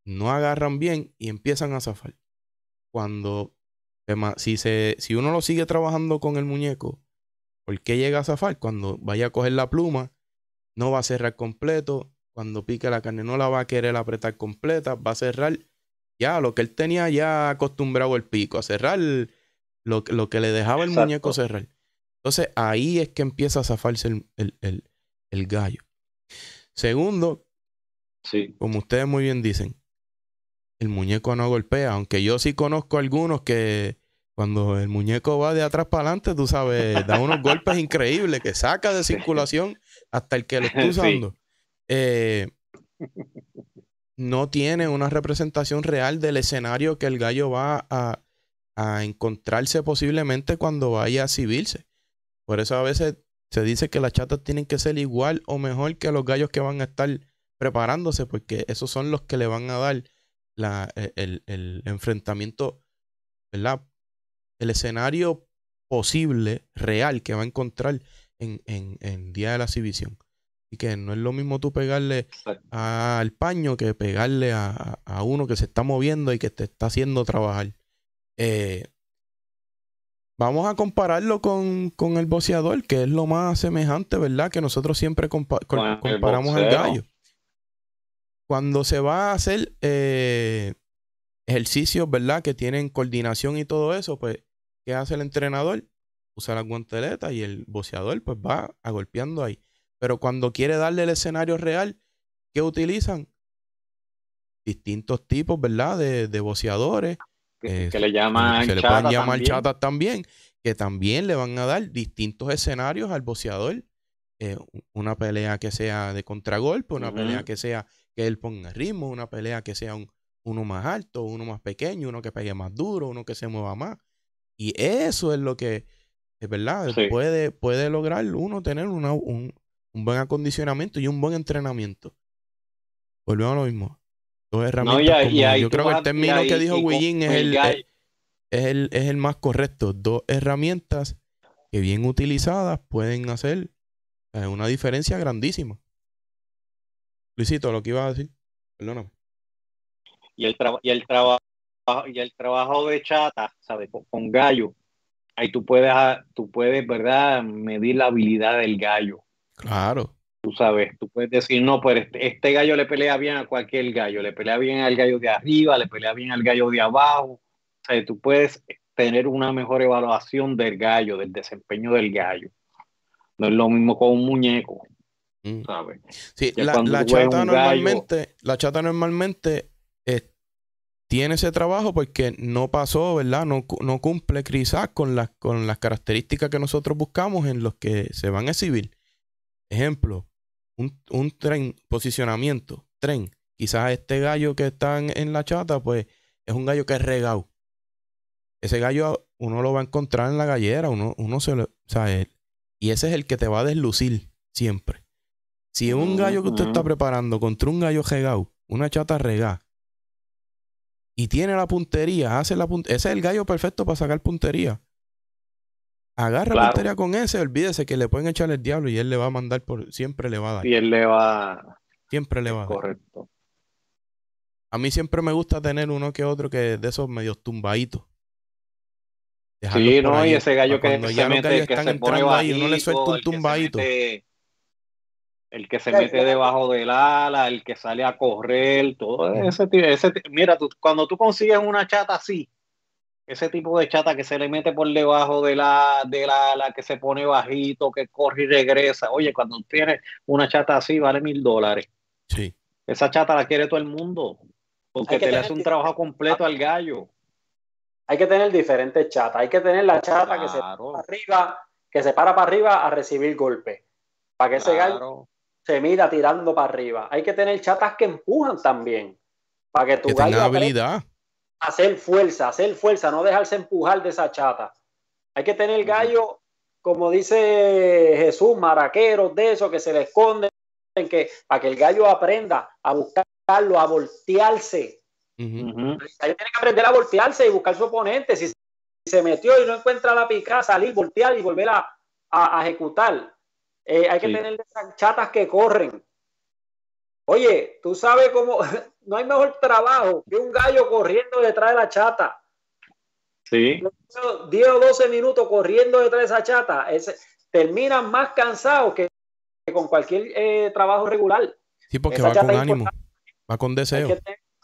Speaker 2: no agarran bien y empiezan a zafar. Cuando si, se, si uno lo sigue trabajando con el muñeco, ¿por qué llega a zafar? Cuando vaya a coger la pluma, no va a cerrar completo. Cuando pique la carne, no la va a querer apretar completa, va a cerrar ya lo que él tenía ya acostumbrado el pico, a cerrar lo, que le dejaba el muñeco cerrar. Entonces ahí es que empieza a zafarse el, gallo. Segundo, sí. como ustedes muy bien dicen, el muñeco no golpea, aunque yo sí conozco algunos que cuando el muñeco va de atrás para adelante, tú sabes, da unos [LAUGHS] golpes increíbles que saca de circulación hasta el que lo está usando. Eh, no tiene una representación real del escenario que el gallo va a, a encontrarse posiblemente cuando vaya a civilse. Por eso a veces se dice que las chatas tienen que ser igual o mejor que los gallos que van a estar preparándose, porque esos son los que le van a dar e, el, enfrentamiento, ¿verdad? El escenario posible, real, que va a encontrar en, Día de la Civisión. Y que no es lo mismo tú pegarle al paño que pegarle a, uno que se está moviendo y que te está haciendo trabajar. Eh, Vamos a compararlo con, el boceador, que es lo más semejante, ¿verdad? Que nosotros siempre comparamos al gallo. Cuando se va a hacer eh, ejercicios, ¿verdad? Que tienen coordinación y todo eso, pues, ¿qué hace el entrenador? Usa la guanteleta y el boceador, pues, va a golpeando ahí. Pero cuando quiere darle el escenario real, ¿qué utilizan? Distintos tipos, ¿verdad? De, de boceadores
Speaker 3: que, le llaman también. chatas
Speaker 2: también, que también le van a dar distintos escenarios al boceador. Eh, una pelea que sea de contragolpe, una pelea que sea que él ponga ritmo, una pelea que sea un, uno más alto, uno más pequeño, uno que pegue más duro, uno que se mueva más. Y eso es lo que, es verdad, puede, puede lograr uno tener un, un buen acondicionamiento y un buen entrenamiento. Volvemos a lo mismo. Dos herramientas. yo creo que el término que dijo Willing es el,
Speaker 3: es,
Speaker 2: el, es el más correcto. Dos herramientas que bien utilizadas pueden hacer eh, una diferencia grandísima. Luisito, lo que iba a decir, perdóname.
Speaker 3: Y el, y el, trabajo y el trabajo de chata, ¿sabes? Con, con, gallo. Ahí tú puedes, ah, tú puedes, ¿verdad? Medir la habilidad del gallo. Claro. Tú sabes, tú puedes decir, no, pero este, este, gallo le pelea bien a cualquier gallo, le pelea bien al gallo de arriba, le pelea bien al gallo de abajo. O sea, tú puedes tener una mejor evaluación del gallo, del desempeño del gallo. No es lo mismo con un muñeco. Mm. ¿sabes? Sí, la, chata normalmente,
Speaker 2: la chata normalmente eh, tiene ese trabajo porque no pasó, ¿verdad? No, cumple quizás con, las con las características que nosotros buscamos en los que se van a exhibir. Ejemplo, un, tren, posicionamiento, tren. Quizás este gallo que está en, la chata, pues es un gallo que es regado. Ese gallo uno lo va a encontrar en la gallera, uno, uno se lo. O sea, y ese es el que te va a deslucir siempre. Si es un gallo que usted está preparando contra un gallo regado, una chata regada, y tiene la puntería, hace la puntería. Ese es el gallo perfecto para sacar puntería. Agarra la materia con ese, olvídese que le pueden echar el diablo y él le va a mandar por. Siempre le va a dar. Y él le va. Siempre le va Correcto. A mí siempre me gusta tener uno que otro que de esos medios tumbaditos.
Speaker 3: sí, no, y ese gallo que cuando que se pone entrando ahí, uno le suelta un tumbadito. El que se mete debajo del ala, el que sale a correr, todo ese, ese Mira, tú, cuando tú consigues una chata así, ese tipo de chata que se le mete por debajo de la, de la, que se pone bajito, que corre y regresa. Oye, cuando tienes una chata así, vale mil dólares. Sí. Esa chata la quiere todo el mundo, porque te le hace un trabajo completo ah. al gallo. Hay que tener
Speaker 1: diferentes chatas. Hay que tener la chata que se para arriba, que se para para arriba a recibir golpes. Para que ese gallo se mira tirando para arriba. Hay que tener chatas que empujan también. Para que tu gallo. habilidad hacer fuerza, hacer fuerza, no dejarse empujar de esa chata. Hay que tener gallo, como dice Jesús, maraqueros de eso, que se le esconden, que, para que el gallo aprenda a buscarlo, a voltearse. hay tiene que aprender a voltearse y buscar su oponente. Si se metió y no encuentra la picada, salir, voltear y volver a, ejecutar. Eh, hay que tener esas chatas que corren. Oye, tú sabes cómo [LAUGHS] no hay mejor trabajo que un gallo corriendo detrás de la chata. Sí. 10 o 12 minutos corriendo detrás de esa chata. Es, terminan más cansado
Speaker 3: que, con cualquier eh, trabajo regular.
Speaker 2: Sí, porque va con ánimo, va con deseo.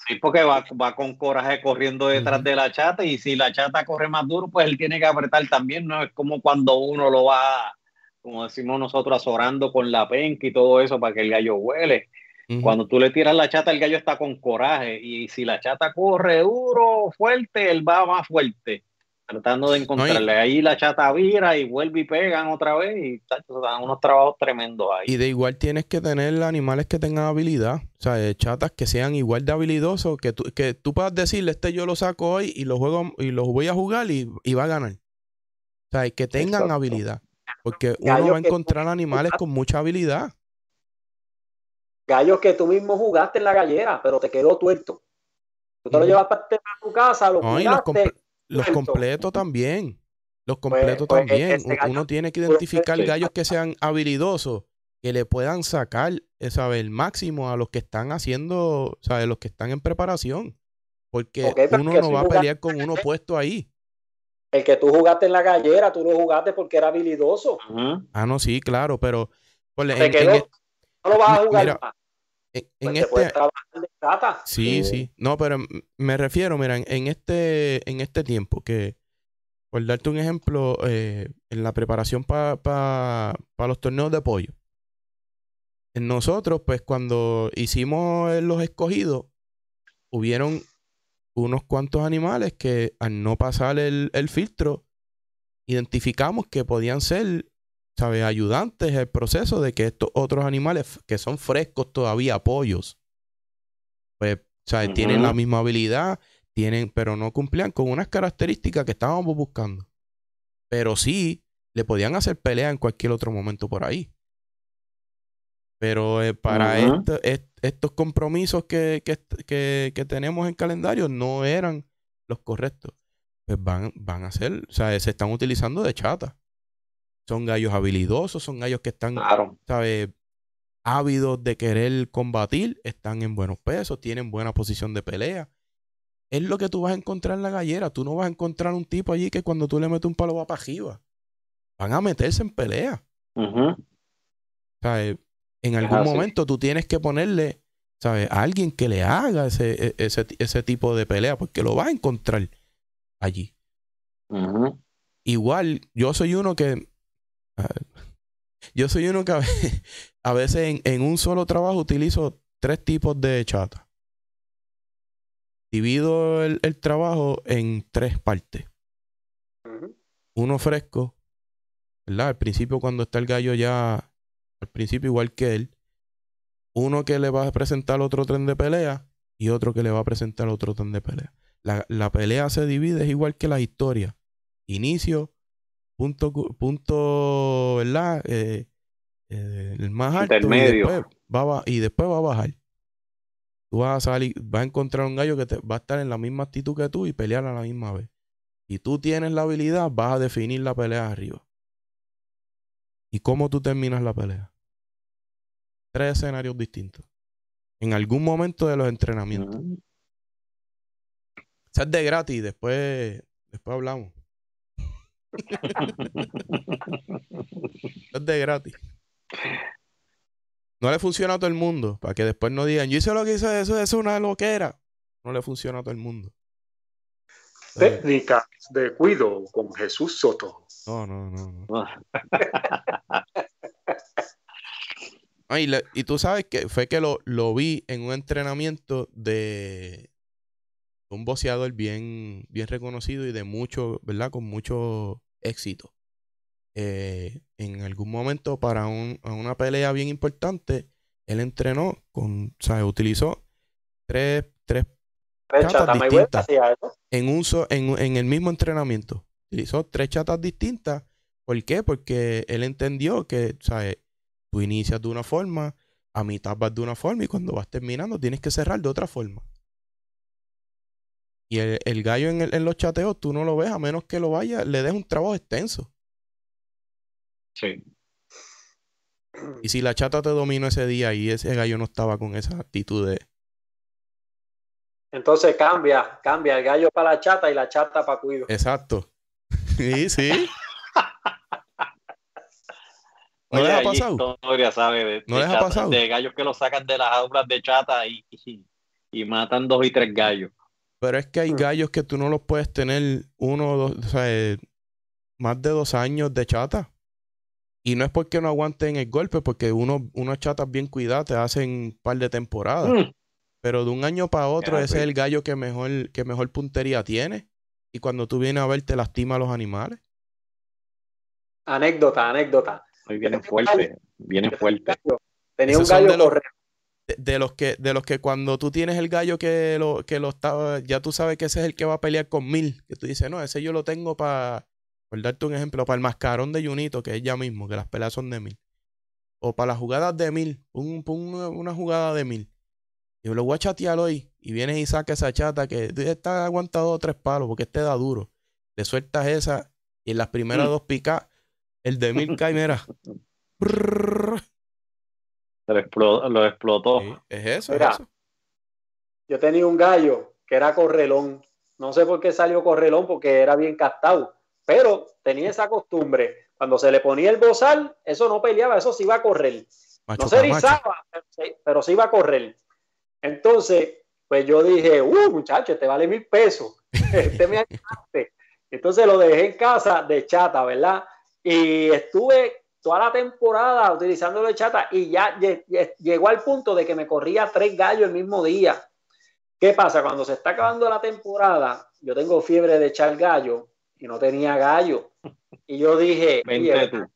Speaker 3: Sí, porque va, con coraje corriendo detrás de la chata y si la chata corre más duro, pues él tiene que apretar también. No es como cuando uno lo va, como decimos nosotros, azorando con la penca y todo eso para que el gallo huele cuando tú le tiras la chata, el gallo está con coraje. Y si la chata corre duro, fuerte, él va más fuerte. Tratando de encontrarle. Ahí la chata vira y vuelve y pegan otra vez. Y se dan unos trabajos tremendos ahí. Y
Speaker 2: de igual tienes que tener animales que tengan habilidad. O sea, eh, chatas que sean igual de habilidosos. Que tú, que tú puedas decirle, este yo lo saco hoy y lo, juego, y lo voy a jugar y, va a ganar. O sea, que tengan habilidad. Porque uno va a encontrar animales con mucha habilidad.
Speaker 1: Gallos que tú mismo jugaste en la gallera, pero te quedó tuerto. Tú te lo llevas para tu casa, los, completos
Speaker 2: también. Los pues, completos pues, e-, también. Uno tiene que identificar gallos que sean habilidosos, que le puedan sacar eh, el máximo a los que están haciendo, o de los que están en preparación. Porque uno no va a pelear con uno puesto ahí.
Speaker 1: El que tú jugaste en la gallera, tú lo jugaste porque era habilidoso.
Speaker 2: Ah, no, sí, claro, pero. Pues, e- no lo vas a jugar en, pues, este... Sí, eh, sí, No, pero me refiero, miren, en este, en este tiempo que, por darte un ejemplo, eh, en la preparación para los torneos de apoyo, nosotros, pues cuando hicimos eh, los escogidos, hubieron unos cuantos animales que al no pasar el, el filtro, identificamos que podían ser ¿sabes? ayudantes el proceso de que estos otros animales que son frescos todavía, pollos, pues, ¿sabes? Tienen la misma habilidad, tienen, pero no cumplían con unas características que estábamos buscando. Pero sí, le podían hacer pelea en cualquier otro momento por ahí. Pero eh, para estos compromisos que, que, que, tenemos en calendario no eran los correctos. Pues van, van a ser, o sea, se están utilizando de chata. Son gallos habilidosos, son gallos que están, ¿sabes? Ávidos de querer combatir, están en buenos pesos, tienen buena posición de pelea. Es lo que tú vas a encontrar en la gallera. Tú no vas a encontrar un tipo allí que cuando tú le metes un palo va para arriba. Van a meterse en pelea. ¿Sabes? En algún momento tú tienes que ponerle, ¿sabes? A alguien que le haga ese, e, ese, tipo de pelea, porque lo vas a encontrar allí. Igual, yo soy uno que yo soy uno que a [LAUGHS] veces, en, un solo trabajo utilizo tres tipos de chata. Divido el, trabajo en tres partes. Uno fresco, ¿verdad? Al principio cuando está el gallo ya, al principio igual que él. Uno que le va a presentar otro tren de pelea y otro que le va a presentar otro tren de pelea. la pelea se divide, es igual que la historia. Inicio, punto, punto ¿verdad? Eh, eh, el más alto. Y después, va a, y después va a bajar. Tú vas a salir, vas a encontrar un gallo que va a estar en la misma actitud que tú y pelear a la misma vez. Y tú tienes la habilidad, vas a definir la pelea arriba. ¿Y cómo tú terminas la pelea? Tres escenarios distintos. En algún momento de los entrenamientos. es de gratis, después, después hablamos. [LAUGHS] es de gratis. No le funciona a todo el mundo. Para que después no digan, yo hice lo que hice eso, es una loquera. No le funciona a todo el mundo. Técnicas de
Speaker 1: cuido con Jesús Soto.
Speaker 2: No, no, no. Ah. [LAUGHS] y tú sabes que fue que lo, lo vi en un entrenamiento de, un boxeador bien, bien reconocido y de mucho, ¿verdad? Con mucho éxito. Eh, en algún momento para una pelea bien importante, él entrenó con, o utilizó tres, tres chatas distintas en, en, en el mismo entrenamiento. Utilizó tres chatas distintas. ¿Por qué? Porque él entendió que, ¿sabes? Eh, tú inicias de una forma, a mitad vas de una forma y cuando vas terminando tienes que cerrar de otra forma. Y el, gallo en, los chateos tú no lo ves a menos que lo vaya, le des un trabajo extenso. Sí. Y si la chata te dominó ese día y ese gallo no estaba con esa actitud de...
Speaker 1: Entonces cambia, cambia el gallo para la chata y la chata para cuido.
Speaker 2: Exacto. [LAUGHS] Sí, sí. ¿No ha pasado?
Speaker 3: De, ¿No De gallos que lo sacan de las aulas de chata y, y matan dos y tres gallos.
Speaker 2: Pero es que hay hmm. gallos que tú no los puedes tener uno o dos, eh, más de dos años de chata. Y no es porque no aguanten el golpe, porque uno, unas chatas bien cuidadas te hacen un par de temporadas. Hmm. Pero de un año para otro, ese es el gallo que mejor, que mejor puntería tiene. Y cuando tú vienes a ver, te lastima a los animales.
Speaker 1: Anécdota, anécdota. Hoy viene fuerte,
Speaker 3: viene fuerte. Tenía un gallo,
Speaker 2: de, los que, de los que cuando tú tienes el gallo que lo, que lo está, ya tú sabes que ese es el que va a pelear con mil, que tú dices, no, ese yo lo tengo para, por darte un ejemplo, para el mascarón de Junito, que es ya mismo, que las peleas son de mil. O para las jugadas de mil, un, una jugada de mil. Yo lo voy a chatear hoy y vienes y sacas esa chata que está aguantado tres palos porque este da duro. Le sueltas esa y en las primeras mm. dos picas, el de mil cae, mira. [LAUGHS]
Speaker 3: Lo explotó. es eso,
Speaker 1: Yo tenía un gallo que era correlón. No sé por qué salió correlón, porque era bien castado. Pero tenía esa costumbre. Cuando se le ponía el bozal, eso no peleaba, eso se iba a correr.
Speaker 2: no se rizaba,
Speaker 1: pero se, iba a correr. Entonces, pues yo dije, uh, muchacho, te este vale mil pesos. [LAUGHS] Este me Entonces lo dejé en casa de chata, ¿verdad? Y estuve toda la temporada utilizando chata y ya llegó al punto de que me corría tres gallos el mismo día. ¿Qué pasa? Cuando se está acabando la temporada, yo tengo fiebre de echar gallo y no tenía gallo. Y yo dije, [LAUGHS]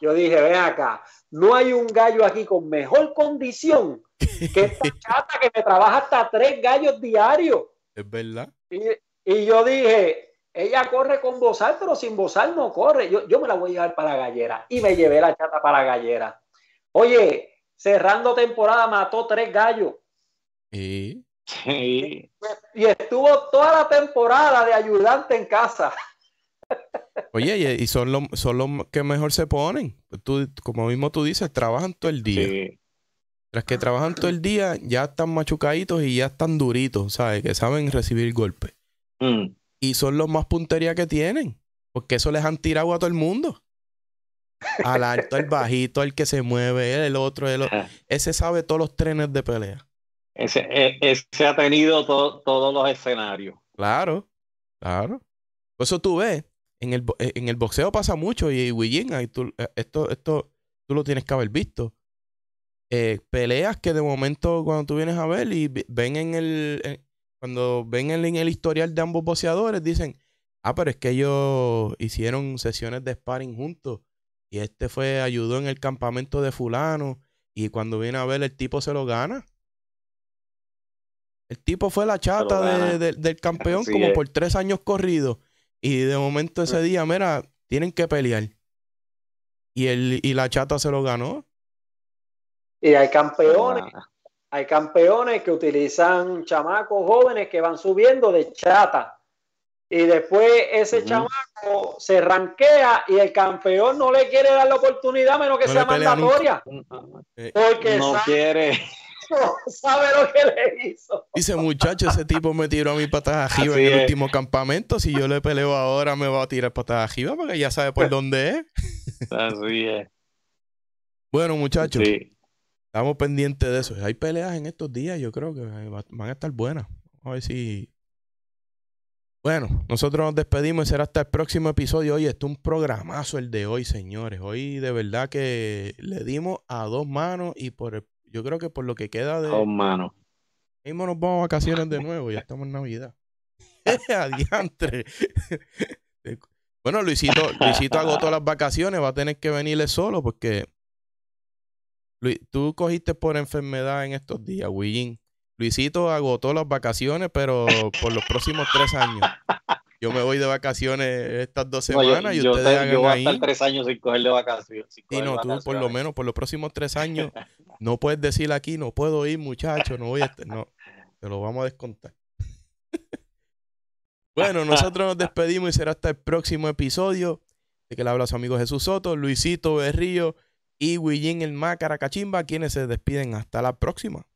Speaker 1: yo dije, ven acá, no hay un gallo aquí con mejor condición que esta [LAUGHS] chata que me trabaja hasta tres gallos diarios. Es verdad. y yo dije, ella corre con bozal, pero sin bozal no corre. Yo, yo me la voy a llevar para la gallera. Y me llevé la chata para la gallera. Oye, cerrando temporada mató tres gallos.
Speaker 2: ¿Y? Sí.
Speaker 1: Y estuvo toda la temporada de ayudante en casa.
Speaker 2: Oye, y son los, son los que mejor se ponen. como mismo tú dices, trabajan todo el día. Sí. que trabajan todo el día, ya están machucaditos y ya están duritos, ¿sabes? Que saben recibir golpes. Mm. Y son los más puntería que tienen. Porque eso les han tirado a todo el mundo. Al alto, al bajito, al que se mueve, el otro, el otro. Ese sabe todos los trenes de pelea.
Speaker 3: Ese, e, ese ha tenido todos los escenarios.
Speaker 2: Claro, claro. Por eso tú ves, en el, eh, en el boxeo pasa mucho y, y eh, esto, esto tú lo tienes que haber visto. Eh, peleas que de momento cuando tú vienes a ver y ven en el, cuando ven en el historial de ambos boxeadores, dicen, ah, pero es que ellos hicieron sesiones de sparring juntos. Y este fue, ayudó en el campamento de fulano. Y cuando viene a ver, el tipo se lo gana. El tipo fue la chata del campeón como por tres años corridos. Y de momento ese día, mira, tienen que pelear. Y, el, y la chata se lo ganó.
Speaker 1: Y hay campeones ah. Hay campeones que utilizan chamacos jóvenes que van subiendo de chata. Y después ese chamaco se ranquea y el campeón no le quiere dar la oportunidad menos que sea mandatoria. Eh, porque no quiere. No [LAUGHS] sabe lo que le hizo.
Speaker 2: Dice, muchacho, ese tipo me tiró a mi patada arriba en el último campamento. Si yo le peleo ahora, me va a tirar patas arriba porque ya sabe por pues dónde
Speaker 3: es. Así es.
Speaker 2: Bueno, muchachos. Sí. Estamos pendientes de eso. Hay peleas en estos días, yo creo que van a estar buenas. A ver si. Bueno, nosotros nos despedimos y será hasta el próximo episodio. hoy está un programazo el de hoy, señores. Hoy de verdad que le dimos a dos manos y por yo creo que por lo que queda de. Dos manos. Mismo nos vamos a vacaciones de nuevo, ya estamos en Navidad. adiante [LAUGHS] [LAUGHS] bueno, Luisito, Luisito agotó las vacaciones, va a tener que venirle solo porque Luis, tú cogiste por enfermedad en estos días, Wiggin. Luisito agotó las vacaciones, pero por los próximos tres años. Yo me voy de vacaciones estas dos semanas y ustedes hagan voy ahí. a estar
Speaker 3: tres años sin cogerle vacaciones. y no, tú
Speaker 2: por lo menos por los próximos tres años [LAUGHS] no puedes decir aquí, no puedo ir, muchacho, no voy a estar. No, te lo vamos a descontar. [LAUGHS] bueno, nosotros nos despedimos y será hasta el próximo episodio. De que le habla su amigo Jesús Soto, Luisito Berrío y Willín el más Cachimba, quienes se despiden hasta la próxima.